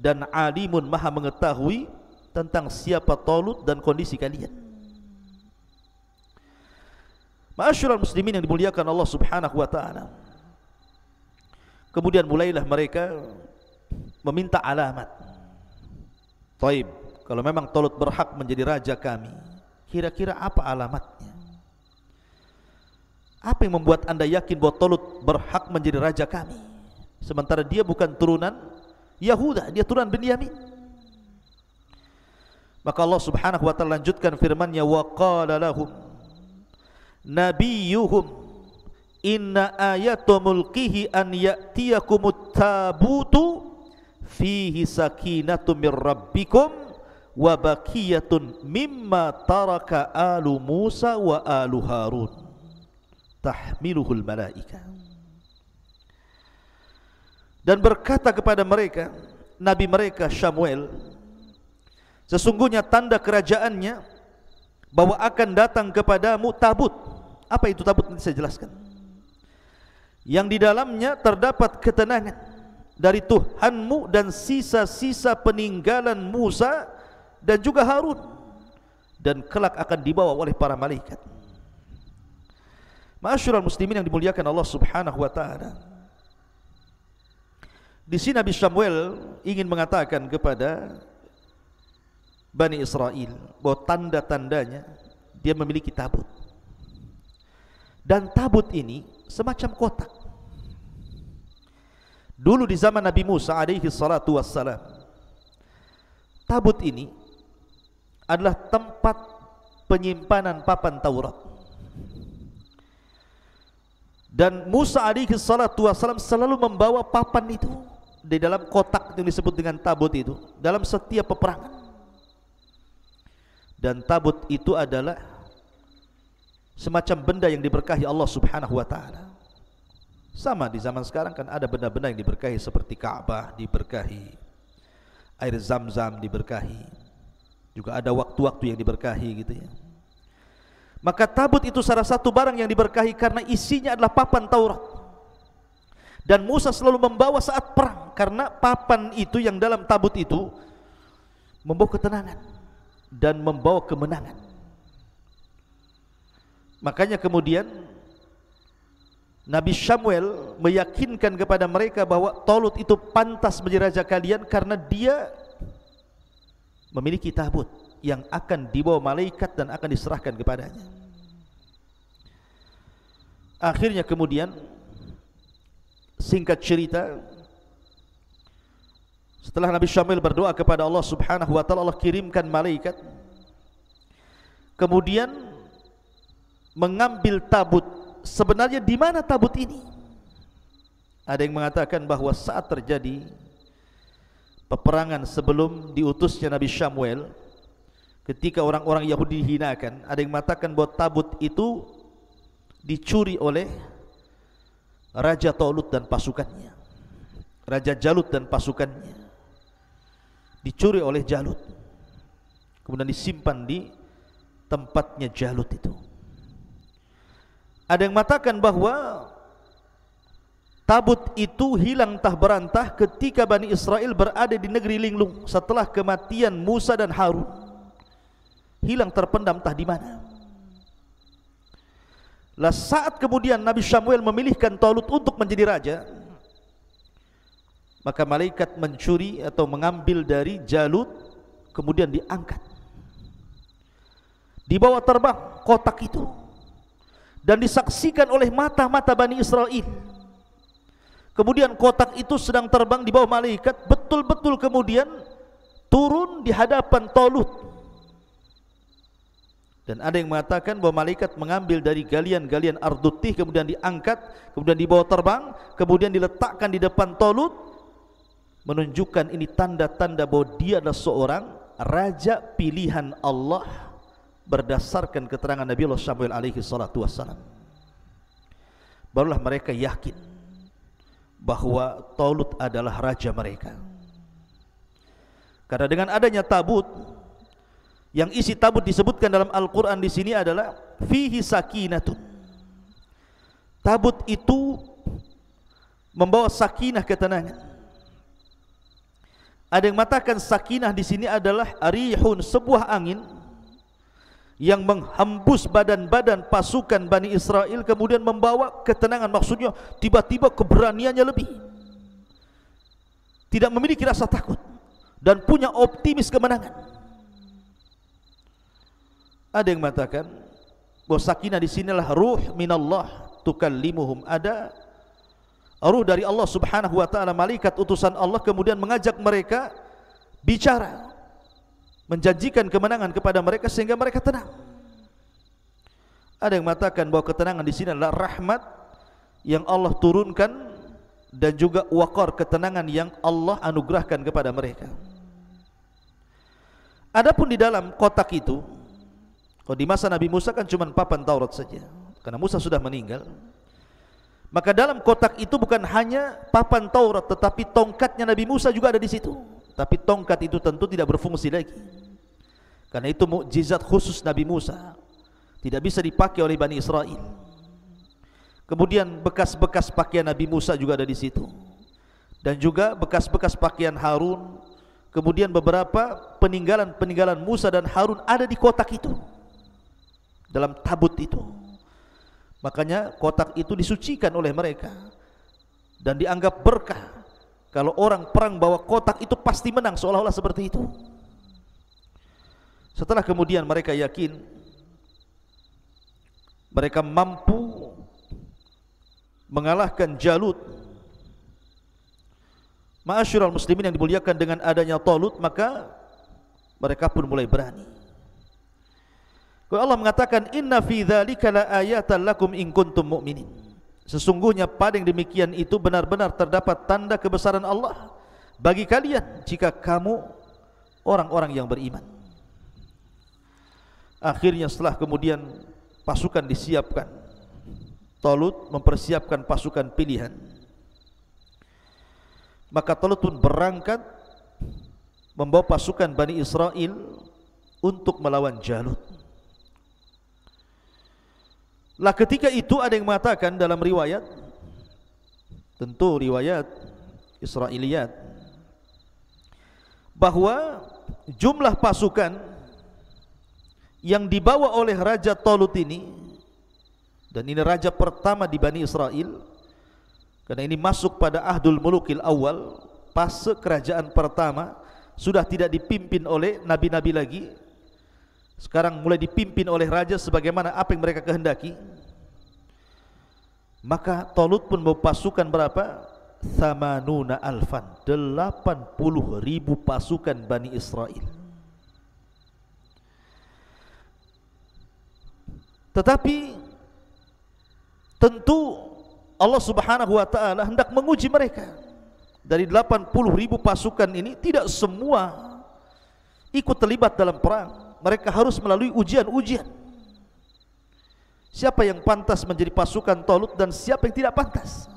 dan alimun maha mengetahui tentang siapa tolut dan kondisi kalian Ma'asyurah muslimin yang dimuliakan Allah subhanahu wa ta'ala Kemudian mulailah mereka meminta alamat Taib, kalau memang tolut berhak menjadi raja kami Kira-kira apa alamatnya? Apa yang membuat anda yakin bahawa Tolut berhak menjadi raja kami? Sementara dia bukan turunan Yahuda, dia turunan Benyamin. Maka Allah Subhanahu wa taala lanjutkan firman-Nya wa qala lahum nabiyuhum inna ayata mulkihi an ya'tiyakumut tabutu fihi sakinatun mir rabbikum wa baqiyatun mimma taraka alu Musa wa alu Harun tahmiluhul malaika dan berkata kepada mereka nabi mereka Samuel sesungguhnya tanda kerajaannya bahwa akan datang kepadamu tabut apa itu tabut nanti saya jelaskan yang di dalamnya terdapat ketenangan dari Tuhanmu dan sisa-sisa peninggalan Musa dan juga Harun dan kelak akan dibawa oleh para malaikat. Masyurul muslimin yang dimuliakan Allah subhanahu wa ta'ala Di sini Nabi Samuel ingin mengatakan kepada Bani Israel bahawa tanda-tandanya dia memiliki tabut Dan tabut ini semacam kotak Dulu di zaman Nabi Musa alaihi salatu wassalam Tabut ini adalah tempat penyimpanan papan Taurat dan Musa alaihi salatu wasalam selalu membawa papan itu di dalam kotak yang disebut dengan tabut itu dalam setiap peperangan. Dan tabut itu adalah semacam benda yang diberkahi Allah Subhanahu wa taala. Sama di zaman sekarang kan ada benda-benda yang diberkahi seperti Ka'bah diberkahi air zam-zam diberkahi juga ada waktu-waktu yang diberkahi gitu ya Maka tabut itu salah satu barang yang diberkahi karena isinya adalah papan Taurat. Dan Musa selalu membawa saat perang karena papan itu yang dalam tabut itu membawa ketenangan dan membawa kemenangan. Makanya kemudian Nabi Samuel meyakinkan kepada mereka bahwa Tolut itu pantas menjadi raja kalian karena dia memiliki tabut. yang akan dibawa malaikat dan akan diserahkan kepadanya. Akhirnya kemudian singkat cerita setelah Nabi Syamil berdoa kepada Allah Subhanahu wa taala Allah kirimkan malaikat kemudian mengambil tabut sebenarnya di mana tabut ini ada yang mengatakan bahawa saat terjadi peperangan sebelum diutusnya Nabi Syamuel ketika orang-orang Yahudi hinakan ada yang mengatakan bahawa tabut itu dicuri oleh Raja Tolut dan pasukannya Raja Jalut dan pasukannya dicuri oleh Jalut kemudian disimpan di tempatnya Jalut itu ada yang mengatakan bahawa tabut itu hilang tah berantah ketika Bani Israel berada di negeri Linglung setelah kematian Musa dan Harun hilang terpendam entah di mana. Lah saat kemudian Nabi Samuel memilihkan Tolut untuk menjadi raja, maka malaikat mencuri atau mengambil dari Jalut kemudian diangkat. Dibawa terbang kotak itu dan disaksikan oleh mata-mata Bani Israel. Kemudian kotak itu sedang terbang di bawah malaikat, betul-betul kemudian turun di hadapan Tolut. Dan ada yang mengatakan bahawa malaikat mengambil dari galian-galian ardutih kemudian diangkat, kemudian dibawa terbang, kemudian diletakkan di depan tolut. Menunjukkan ini tanda-tanda bahawa dia adalah seorang raja pilihan Allah berdasarkan keterangan Nabi Allah Samuel alaihi salatu wassalam. Barulah mereka yakin bahawa tolut adalah raja mereka. Karena dengan adanya tabut, yang isi tabut disebutkan dalam Al-Quran di sini adalah fihi sakinatun tabut itu membawa sakinah ketenangan ada yang mengatakan sakinah di sini adalah arihun sebuah angin yang menghembus badan-badan pasukan Bani Israel kemudian membawa ketenangan maksudnya tiba-tiba keberaniannya lebih tidak memiliki rasa takut dan punya optimis kemenangan ada yang mengatakan bahawa sakinah di sinilah ruh minallah tukan limuhum Ada ruh dari Allah subhanahu wa ta'ala malaikat utusan Allah kemudian mengajak mereka bicara menjanjikan kemenangan kepada mereka sehingga mereka tenang ada yang mengatakan bahawa ketenangan di sini adalah rahmat yang Allah turunkan dan juga wakar ketenangan yang Allah anugerahkan kepada mereka adapun di dalam kotak itu Kalau di masa Nabi Musa kan cuma papan Taurat saja. Karena Musa sudah meninggal. Maka dalam kotak itu bukan hanya papan Taurat tetapi tongkatnya Nabi Musa juga ada di situ. Tapi tongkat itu tentu tidak berfungsi lagi. Karena itu mukjizat khusus Nabi Musa. Tidak bisa dipakai oleh Bani Israel. Kemudian bekas-bekas pakaian Nabi Musa juga ada di situ. Dan juga bekas-bekas pakaian Harun. Kemudian beberapa peninggalan-peninggalan Musa dan Harun ada di kotak itu dalam tabut itu makanya kotak itu disucikan oleh mereka dan dianggap berkah kalau orang perang bawa kotak itu pasti menang seolah-olah seperti itu setelah kemudian mereka yakin mereka mampu mengalahkan Jalut Ma'asyiral muslimin yang dimuliakan dengan adanya Talut maka mereka pun mulai berani Allah mengatakan inna fi dzalika laayatan lakum in kuntum mu'minin. Sesungguhnya pada yang demikian itu benar-benar terdapat tanda kebesaran Allah bagi kalian jika kamu orang-orang yang beriman. Akhirnya setelah kemudian pasukan disiapkan Tolut mempersiapkan pasukan pilihan Maka Tolut pun berangkat Membawa pasukan Bani Israel Untuk melawan Jalut lah ketika itu ada yang mengatakan dalam riwayat tentu riwayat Israiliyat bahwa jumlah pasukan yang dibawa oleh Raja Tolut ini dan ini Raja pertama di Bani Israel karena ini masuk pada Ahdul Mulukil awal pas kerajaan pertama sudah tidak dipimpin oleh Nabi-Nabi lagi sekarang mulai dipimpin oleh raja sebagaimana apa yang mereka kehendaki maka Tolut pun membawa pasukan berapa? Thamanuna alfan 80 ribu pasukan Bani Israel tetapi tentu Allah subhanahu wa ta'ala hendak menguji mereka dari 80 ribu pasukan ini tidak semua ikut terlibat dalam perang mereka harus melalui ujian-ujian. Siapa yang pantas menjadi pasukan Talut dan siapa yang tidak pantas?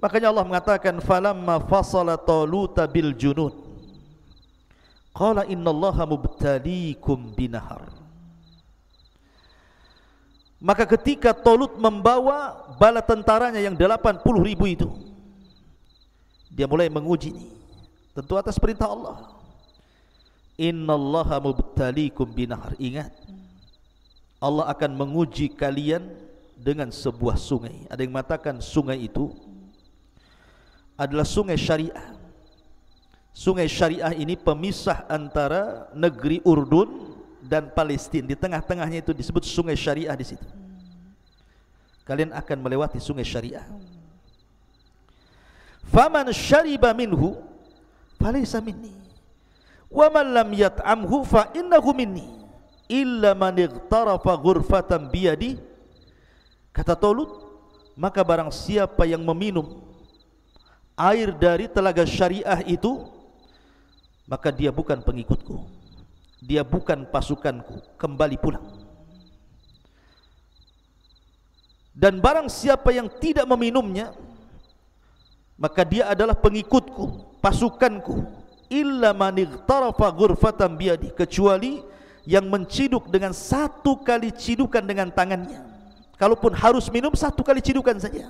Makanya Allah mengatakan falamma fasala Taluta bil junud. Qala innallaha mubtalikum binahar. Maka ketika Talut membawa bala tentaranya yang 80 ribu itu Dia mulai menguji ini Tentu atas perintah Allah innallaha mubtalikum binahar ingat Allah akan menguji kalian dengan sebuah sungai ada yang mengatakan sungai itu adalah sungai syariah sungai syariah ini pemisah antara negeri Urdun dan Palestin di tengah-tengahnya itu disebut sungai syariah di situ kalian akan melewati sungai syariah faman syariba minhu falaysa minni wa man lam yat'amhu fa innahu minni illa man iqtarafa ghurfatan biyadi kata tolut maka barang siapa yang meminum air dari telaga syariah itu maka dia bukan pengikutku dia bukan pasukanku kembali pulang dan barang siapa yang tidak meminumnya maka dia adalah pengikutku pasukanku illa man igtarafa ghurfatan biyadi kecuali yang menciduk dengan satu kali cidukan dengan tangannya kalaupun harus minum satu kali cidukan saja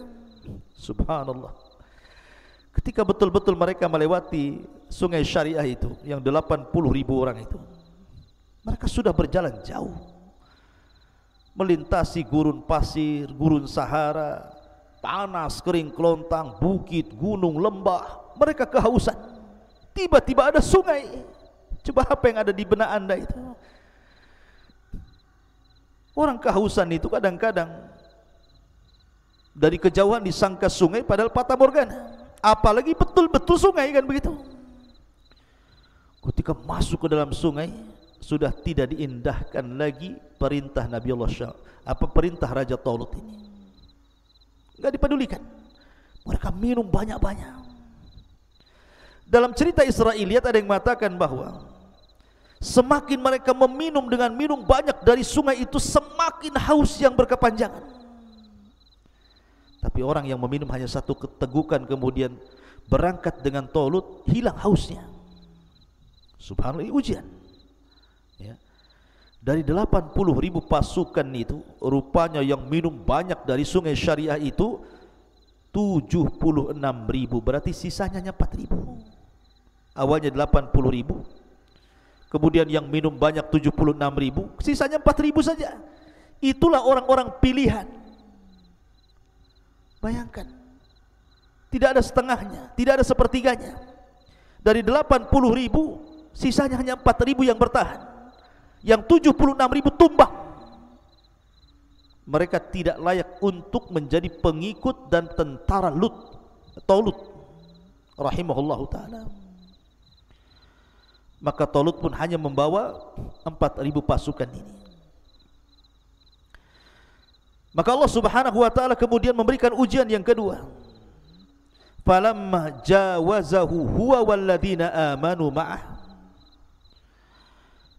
subhanallah ketika betul-betul mereka melewati sungai syariah itu yang 80 ribu orang itu mereka sudah berjalan jauh melintasi gurun pasir, gurun sahara panas, kering, kelontang, bukit, gunung, lembah mereka kehausan tiba-tiba ada sungai coba apa yang ada di benak anda itu orang kehausan itu kadang-kadang dari kejauhan disangka sungai padahal patah morgan apalagi betul-betul sungai kan begitu ketika masuk ke dalam sungai sudah tidak diindahkan lagi perintah Nabi Allah Syah, apa perintah Raja Taulut ini enggak dipedulikan mereka minum banyak-banyak Dalam cerita Israeliat ada yang mengatakan bahwa semakin mereka meminum dengan minum banyak dari sungai itu semakin haus yang berkepanjangan. Tapi orang yang meminum hanya satu ketegukan kemudian berangkat dengan tolut hilang hausnya. Subhanallah ujian. Ya. Dari 80 ribu pasukan itu rupanya yang minum banyak dari sungai syariah itu 76 ribu berarti sisanya hanya 4 ribu awalnya 80 ribu kemudian yang minum banyak 76 ribu sisanya 4 ribu saja itulah orang-orang pilihan bayangkan tidak ada setengahnya tidak ada sepertiganya dari 80 ribu sisanya hanya 4 ribu yang bertahan yang 76 ribu tumbang mereka tidak layak untuk menjadi pengikut dan tentara Lut atau Lut rahimahullahu ta'ala maka Tolut pun hanya membawa 4000 pasukan ini maka Allah Subhanahu wa taala kemudian memberikan ujian yang kedua falamma jawazahu huwa walladzina amanu ma'ah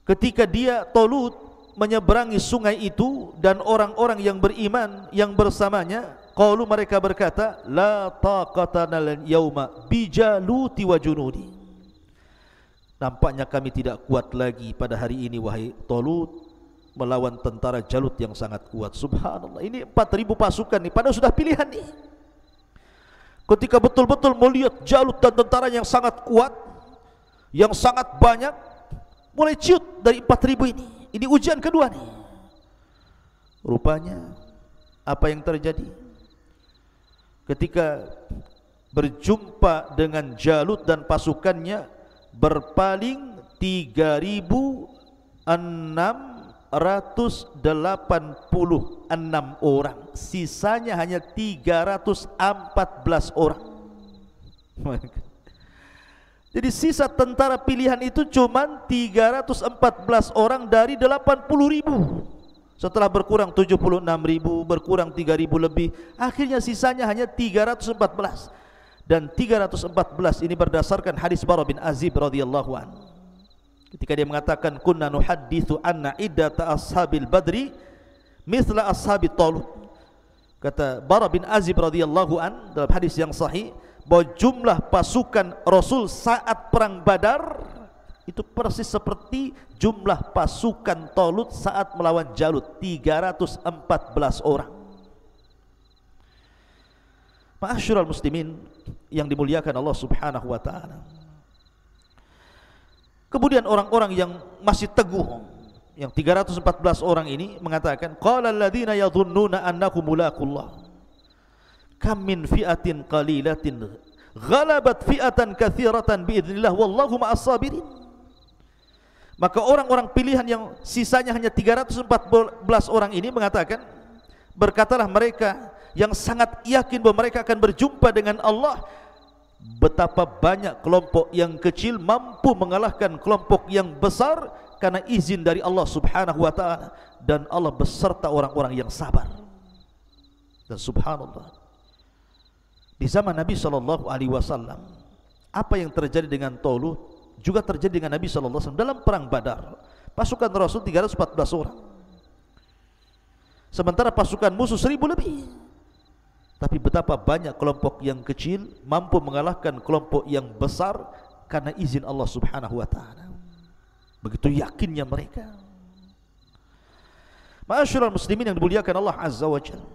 ketika dia Tolut menyeberangi sungai itu dan orang-orang yang beriman yang bersamanya kalau mereka berkata la taqatanal yauma bijaluti wa Nampaknya kami tidak kuat lagi pada hari ini wahai Tolut melawan tentara Jalut yang sangat kuat. Subhanallah. Ini 4000 pasukan ni pada sudah pilihan ni. Ketika betul-betul melihat Jalut dan tentara yang sangat kuat yang sangat banyak mulai ciut dari 4000 ini. Ini ujian kedua ni. Rupanya apa yang terjadi? Ketika berjumpa dengan Jalut dan pasukannya berpaling 3.686 orang sisanya hanya 314 orang jadi sisa tentara pilihan itu cuma 314 orang dari 80 ribu setelah berkurang 76 ribu berkurang 3 ribu lebih akhirnya sisanya hanya 314 dan 314 ini berdasarkan hadis Bara bin Azib radhiyallahu an. Ketika dia mengatakan kunna nuhadditsu anna iddat ashabil badri mithla ashabi talut. Kata Bara bin Azib radhiyallahu an dalam hadis yang sahih bahwa jumlah pasukan Rasul saat perang Badar itu persis seperti jumlah pasukan Talut saat melawan Jalut 314 orang. Ma'asyiral muslimin yang dimuliakan Allah Subhanahu wa taala. Kemudian orang-orang yang masih teguh yang 314 orang ini mengatakan qala alladziina yadhunnuna annakum mulakullah. Kam min fi'atin qalilatin ghalabat fi'atan katsiratan bi'idznillah wallahu ma'as sabirin. Maka orang-orang pilihan yang sisanya hanya 314 orang ini mengatakan berkatalah mereka yang sangat yakin bahwa mereka akan berjumpa dengan Allah betapa banyak kelompok yang kecil mampu mengalahkan kelompok yang besar karena izin dari Allah Subhanahu wa taala dan Allah beserta orang-orang yang sabar. Dan subhanallah. Di zaman Nabi SAW alaihi wasallam apa yang terjadi dengan Tolu juga terjadi dengan Nabi SAW dalam perang Badar. Pasukan Rasul 314 orang. Sementara pasukan musuh seribu lebih. Tapi betapa banyak kelompok yang kecil mampu mengalahkan kelompok yang besar karena izin Allah Subhanahu wa taala. Begitu yakinnya mereka. Ma'asyiral muslimin yang dimuliakan Allah Azza wa Jalla.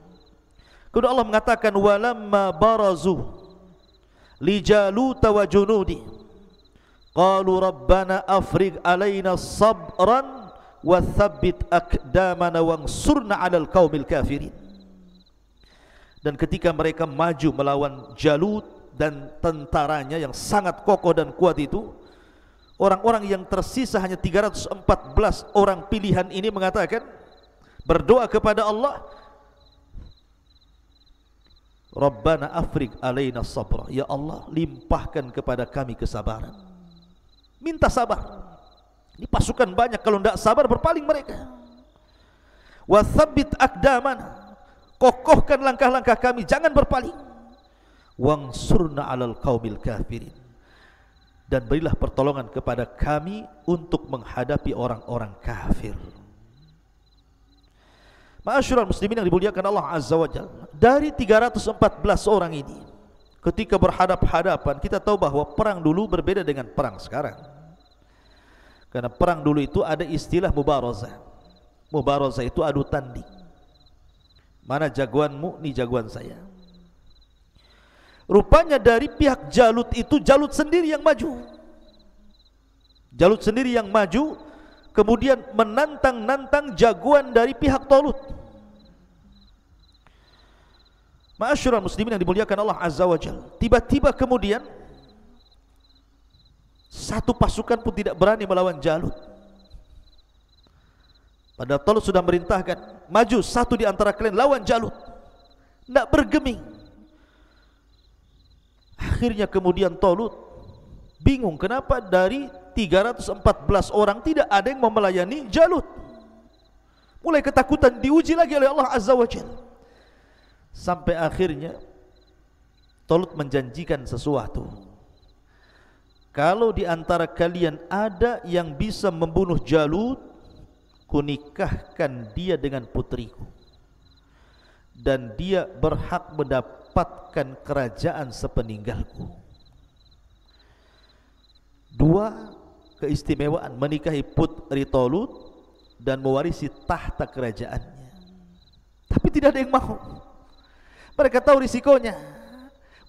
Kemudian Allah mengatakan walamma barazu li Jalut wa Junudi. Qalu Rabbana afrigh alaina sabran wa thabbit aqdamana wansurna 'alal qaumil kafirin dan ketika mereka maju melawan Jalut dan tentaranya yang sangat kokoh dan kuat itu orang-orang yang tersisa hanya 314 orang pilihan ini mengatakan berdoa kepada Allah Rabbana afrik alaina sabra ya Allah limpahkan kepada kami kesabaran minta sabar ini pasukan banyak kalau tidak sabar berpaling mereka wa tsabbit aqdamana kokohkan langkah-langkah kami jangan berpaling wang surna alal qaumil kafirin dan berilah pertolongan kepada kami untuk menghadapi orang-orang kafir Ma'asyurah muslimin yang dimuliakan Allah Azza wa Jal Dari 314 orang ini Ketika berhadap-hadapan Kita tahu bahawa perang dulu berbeda dengan perang sekarang Karena perang dulu itu ada istilah mubarazah Mubarazah itu adu tanding mana jagoanmu ni jagoan saya rupanya dari pihak Jalut itu Jalut sendiri yang maju Jalut sendiri yang maju kemudian menantang-nantang jagoan dari pihak Tolut Ma'asyurah muslimin yang dimuliakan Allah Azza wa Jal Tiba-tiba kemudian Satu pasukan pun tidak berani melawan Jalut Padahal Talut sudah merintahkan Maju satu di antara kalian lawan Jalut Tidak bergeming Akhirnya kemudian Talut Bingung kenapa dari 314 orang tidak ada yang memelayani Jalut Mulai ketakutan diuji lagi oleh Allah Azza wa Jal Sampai akhirnya Talut menjanjikan sesuatu Kalau di antara kalian ada yang bisa membunuh Jalut kunikahkan dia dengan putriku dan dia berhak mendapatkan kerajaan sepeninggalku dua keistimewaan menikahi putri Tolut dan mewarisi tahta kerajaannya tapi tidak ada yang mau mereka tahu risikonya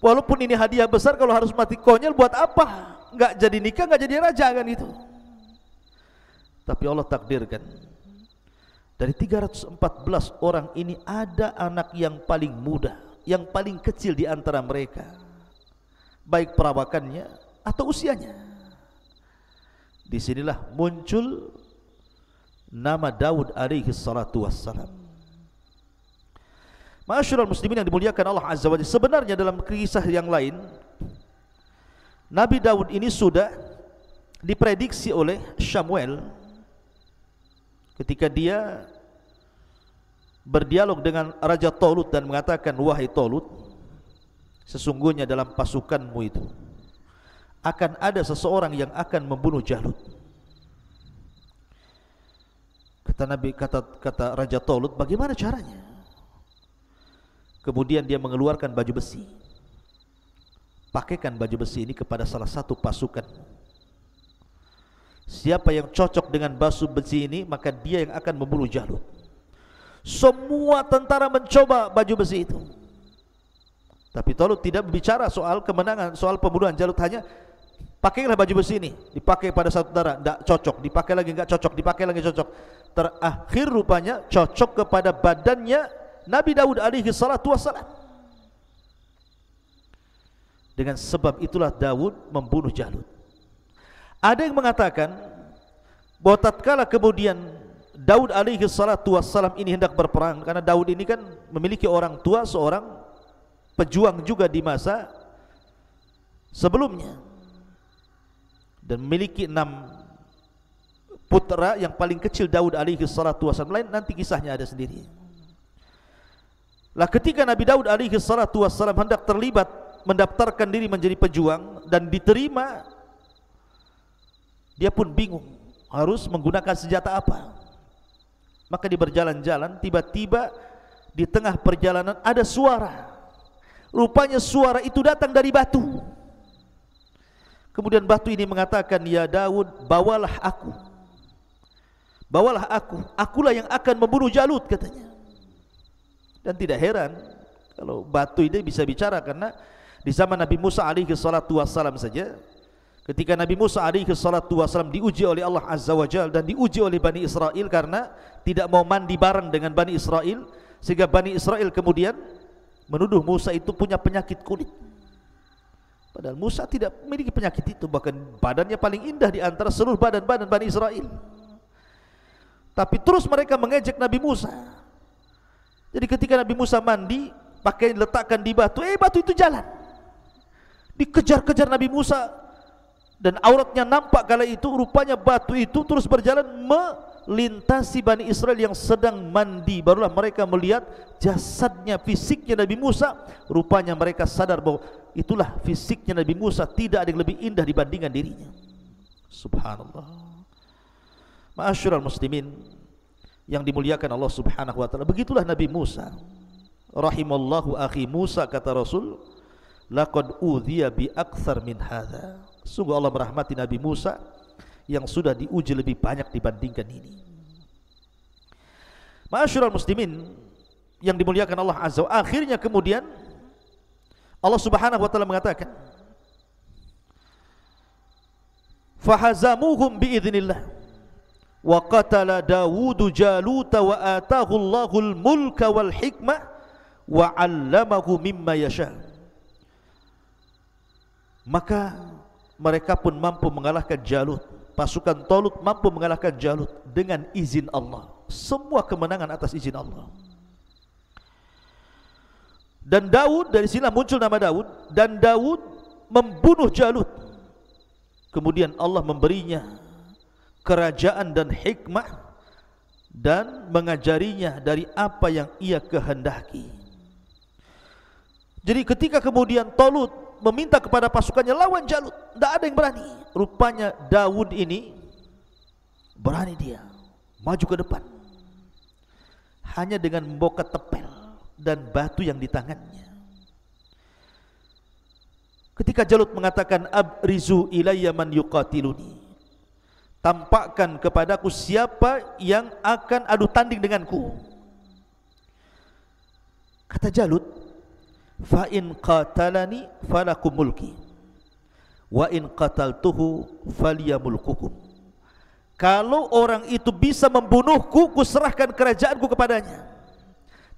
walaupun ini hadiah besar kalau harus mati konyol buat apa nggak jadi nikah nggak jadi raja kan itu tapi Allah takdirkan dari 314 orang ini ada anak yang paling muda, yang paling kecil di antara mereka. Baik perawakannya atau usianya. Disinilah muncul nama Daud alaihi salatu wassalam. Masyurul muslimin yang dimuliakan Allah Azza wa Jalla. Sebenarnya dalam kisah yang lain, Nabi Daud ini sudah diprediksi oleh Samuel ketika dia berdialog dengan Raja Tolut dan mengatakan wahai Tolut sesungguhnya dalam pasukanmu itu akan ada seseorang yang akan membunuh Jalut kata Nabi kata kata Raja Tolut bagaimana caranya kemudian dia mengeluarkan baju besi pakaikan baju besi ini kepada salah satu pasukan Siapa yang cocok dengan basuh besi ini maka dia yang akan membunuh Jalut. Semua tentara mencoba baju besi itu. Tapi Talut tidak berbicara soal kemenangan, soal pembunuhan Jalut hanya pakailah baju besi ini, dipakai pada satu tentara, tidak cocok, dipakai lagi nggak cocok, dipakai lagi cocok. Terakhir rupanya cocok kepada badannya Nabi Daud alaihi salatu wassalam. Dengan sebab itulah Daud membunuh Jalut. Ada yang mengatakan bahwa tatkala kemudian Daud alaihi salatu wassalam ini hendak berperang karena Daud ini kan memiliki orang tua seorang pejuang juga di masa sebelumnya dan memiliki enam putra yang paling kecil Daud alaihi salatu wassalam lain nanti kisahnya ada sendiri. Lah ketika Nabi Daud alaihi salatu wassalam hendak terlibat mendaftarkan diri menjadi pejuang dan diterima dia pun bingung harus menggunakan senjata apa maka dia berjalan-jalan tiba-tiba di tengah perjalanan ada suara rupanya suara itu datang dari batu kemudian batu ini mengatakan ya Daud bawalah aku bawalah aku akulah yang akan membunuh Jalut katanya dan tidak heran kalau batu ini bisa bicara karena di zaman Nabi Musa alaihi salatu wasalam saja ketika Nabi Musa alaihi salatu wasallam diuji oleh Allah azza wajal dan diuji oleh Bani Israel karena tidak mau mandi bareng dengan Bani Israel sehingga Bani Israel kemudian menuduh Musa itu punya penyakit kulit padahal Musa tidak memiliki penyakit itu bahkan badannya paling indah di antara seluruh badan-badan Bani Israel tapi terus mereka mengejek Nabi Musa jadi ketika Nabi Musa mandi pakai letakkan di batu eh batu itu jalan dikejar-kejar Nabi Musa dan auratnya nampak kala itu rupanya batu itu terus berjalan melintasi Bani Israel yang sedang mandi barulah mereka melihat jasadnya fisiknya Nabi Musa rupanya mereka sadar bahwa itulah fisiknya Nabi Musa tidak ada yang lebih indah dibandingkan dirinya subhanallah ma'asyiral muslimin yang dimuliakan Allah subhanahu wa ta'ala begitulah Nabi Musa rahimallahu akhi Musa kata Rasul laqad udhiya bi akthar min hadha Sungguh Allah merahmati Nabi Musa yang sudah diuji lebih banyak dibandingkan ini. Ma'asyiral muslimin yang dimuliakan Allah Azza wa akhirnya kemudian Allah Subhanahu wa taala mengatakan Fahazamuhum biiznillah wa qatala Dawud jaluta wa atahu Allahul mulk wal hikmah wa 'allamahu mimma yasha. Maka mereka pun mampu mengalahkan Jalut. Pasukan Tolut mampu mengalahkan Jalut dengan izin Allah. Semua kemenangan atas izin Allah. Dan Daud dari sini muncul nama Daud dan Daud membunuh Jalut. Kemudian Allah memberinya kerajaan dan hikmah dan mengajarinya dari apa yang ia kehendaki. Jadi ketika kemudian Tolut meminta kepada pasukannya lawan Jalut. Tidak ada yang berani. Rupanya Dawud ini berani dia maju ke depan. Hanya dengan membawa tepel dan batu yang di tangannya. Ketika Jalut mengatakan abrizu ilayya man yuqatiluni. Tampakkan kepadaku siapa yang akan adu tanding denganku. Kata Jalut, fa in qatalani falakum mulki wa in qataltuhu falya kalau orang itu bisa membunuhku kuserahkan kerajaanku kepadanya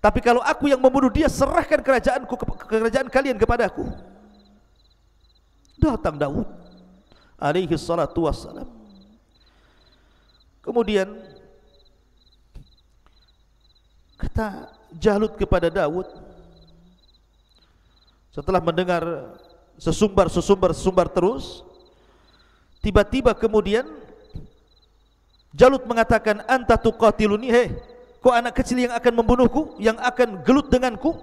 tapi kalau aku yang membunuh dia serahkan kerajaanku kerajaan kalian kepadaku datang Daud alaihi salatu wassalam kemudian kata Jalut kepada Daud setelah mendengar sesumbar sesumbar sesumbar terus tiba-tiba kemudian Jalut mengatakan anta tuqatiluni hei kau anak kecil yang akan membunuhku yang akan gelut denganku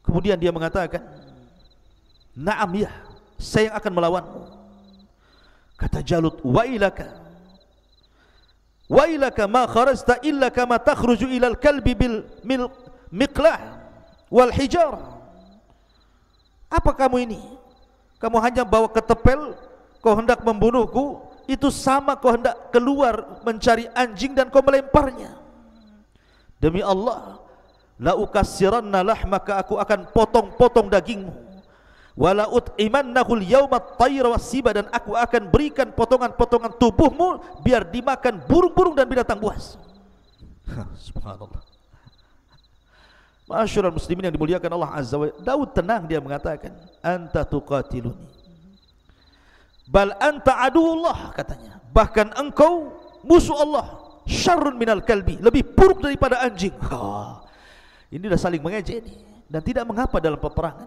kemudian dia mengatakan na'am ya saya yang akan melawan. kata Jalut wailaka wailaka ma kharajta illa kama takhruju ilal kalbi bil mil miqlah wal hijar apa kamu ini kamu hanya bawa ke tepel. kau hendak membunuhku itu sama kau hendak keluar mencari anjing dan kau melemparnya demi Allah la ukassiranna lahmaka aku akan potong-potong dagingmu wala ut'imannahul yawma at-tayra was-siba dan aku akan berikan potongan-potongan tubuhmu biar dimakan burung-burung dan binatang buas subhanallah Masyurul muslimin yang dimuliakan Allah Azza wa Daud tenang dia mengatakan Anta tuqatiluni Bal anta aduullah katanya Bahkan engkau musuh Allah Syarrun minal kalbi Lebih buruk daripada anjing oh, Ini dah saling mengejek ini Dan tidak mengapa dalam peperangan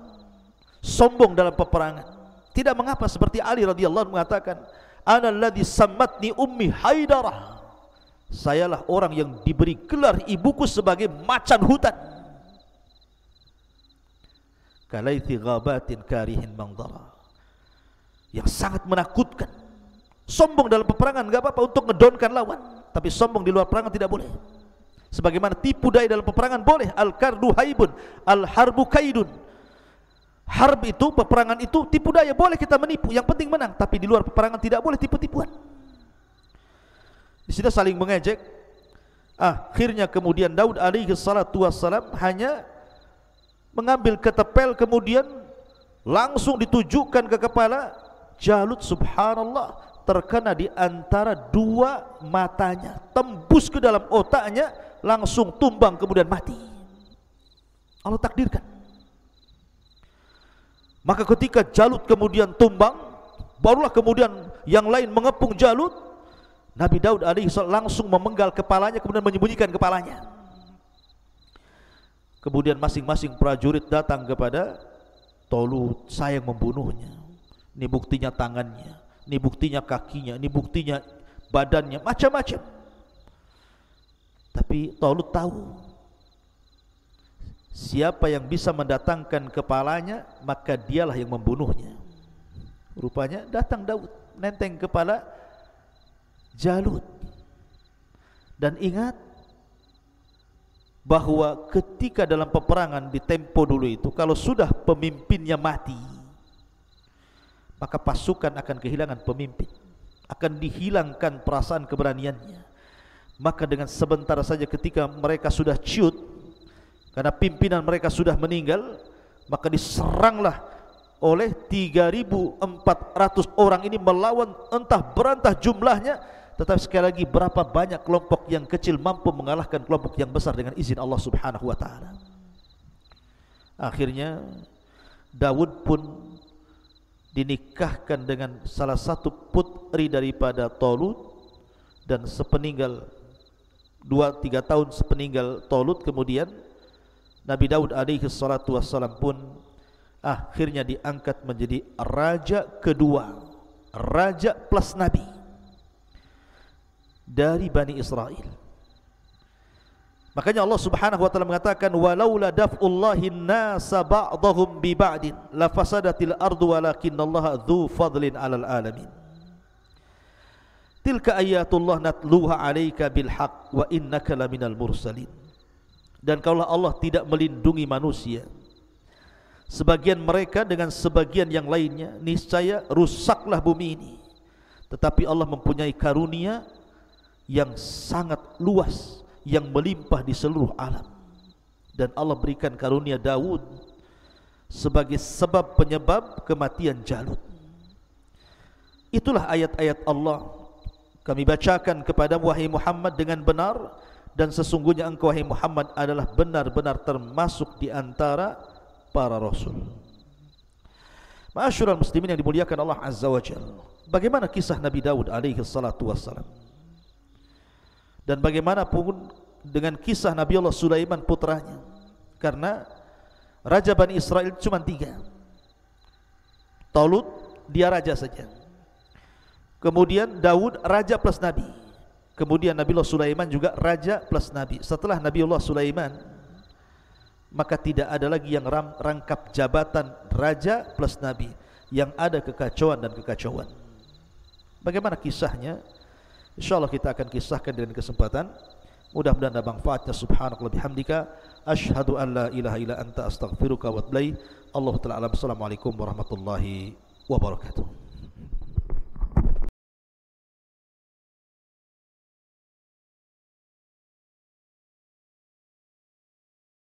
Sombong dalam peperangan Tidak mengapa seperti Ali radhiyallahu mengatakan Ana alladhi sammatni ummi haidarah Sayalah orang yang diberi gelar ibuku sebagai macan hutan kalaithi ghabatin karihin mangdara yang sangat menakutkan sombong dalam peperangan enggak apa-apa untuk ngedonkan lawan tapi sombong di luar perangan tidak boleh sebagaimana tipu daya dalam peperangan boleh al kardu haibun al harbu kaidun harb itu peperangan itu tipu daya boleh kita menipu yang penting menang tapi di luar peperangan tidak boleh tipu-tipuan di sini saling mengejek ah, akhirnya kemudian Daud alaihi salatu wasalam hanya mengambil ketepel kemudian langsung ditujukan ke kepala Jalut subhanallah terkena di antara dua matanya tembus ke dalam otaknya langsung tumbang kemudian mati Allah takdirkan maka ketika Jalut kemudian tumbang barulah kemudian yang lain mengepung Jalut Nabi Daud alaihi langsung memenggal kepalanya kemudian menyembunyikan kepalanya Kemudian masing-masing prajurit datang kepada Tolu, saya yang membunuhnya. Ini buktinya tangannya, ini buktinya kakinya, ini buktinya badannya, macam-macam. Tapi Tolu tahu siapa yang bisa mendatangkan kepalanya, maka dialah yang membunuhnya. Rupanya datang Daud nenteng kepala Jalut. Dan ingat bahwa ketika dalam peperangan di tempo dulu itu kalau sudah pemimpinnya mati maka pasukan akan kehilangan pemimpin akan dihilangkan perasaan keberaniannya maka dengan sebentar saja ketika mereka sudah ciut karena pimpinan mereka sudah meninggal maka diseranglah oleh 3400 orang ini melawan entah berantah jumlahnya tetapi sekali lagi berapa banyak kelompok yang kecil mampu mengalahkan kelompok yang besar dengan izin Allah Subhanahu wa taala. Akhirnya Dawud pun dinikahkan dengan salah satu putri daripada Tolut dan sepeninggal 2-3 tahun sepeninggal Tolut kemudian Nabi Dawud alaihi salatu wassalam pun akhirnya diangkat menjadi raja kedua raja plus nabi dari Bani Israel. Makanya Allah Subhanahu wa taala mengatakan walaula daf'ullahi an-nasa ba'dahum bi ba'din la fasadatil ardu walakinallaha dzu fadlin 'alal alamin. Tilka ayatullah natluha 'alaika bil haqq wa innaka laminal mursalin. Dan kalau Allah tidak melindungi manusia sebagian mereka dengan sebagian yang lainnya niscaya rusaklah bumi ini. Tetapi Allah mempunyai karunia yang sangat luas yang melimpah di seluruh alam dan Allah berikan karunia Dawud sebagai sebab penyebab kematian Jalut itulah ayat-ayat Allah kami bacakan kepada wahai Muhammad dengan benar dan sesungguhnya engkau wahai Muhammad adalah benar-benar termasuk di antara para rasul Masyurul muslimin yang dimuliakan Allah Azza wa Jalla Bagaimana kisah Nabi Daud alaihi salatu wassalam? dan bagaimanapun dengan kisah Nabi Allah Sulaiman putranya karena raja Bani Israel cuma tiga Talut dia raja saja kemudian Dawud raja plus Nabi kemudian Nabi Allah Sulaiman juga raja plus Nabi setelah Nabi Allah Sulaiman maka tidak ada lagi yang ram, rangkap jabatan raja plus Nabi yang ada kekacauan dan kekacauan bagaimana kisahnya InsyaAllah kita akan kisahkan dengan kesempatan Mudah-mudahan ada manfaatnya Subhanakul bihamdika Ashadu an la ilaha ila anta astaghfiruka wa tblay Allah ta'ala alam Assalamualaikum warahmatullahi wabarakatuh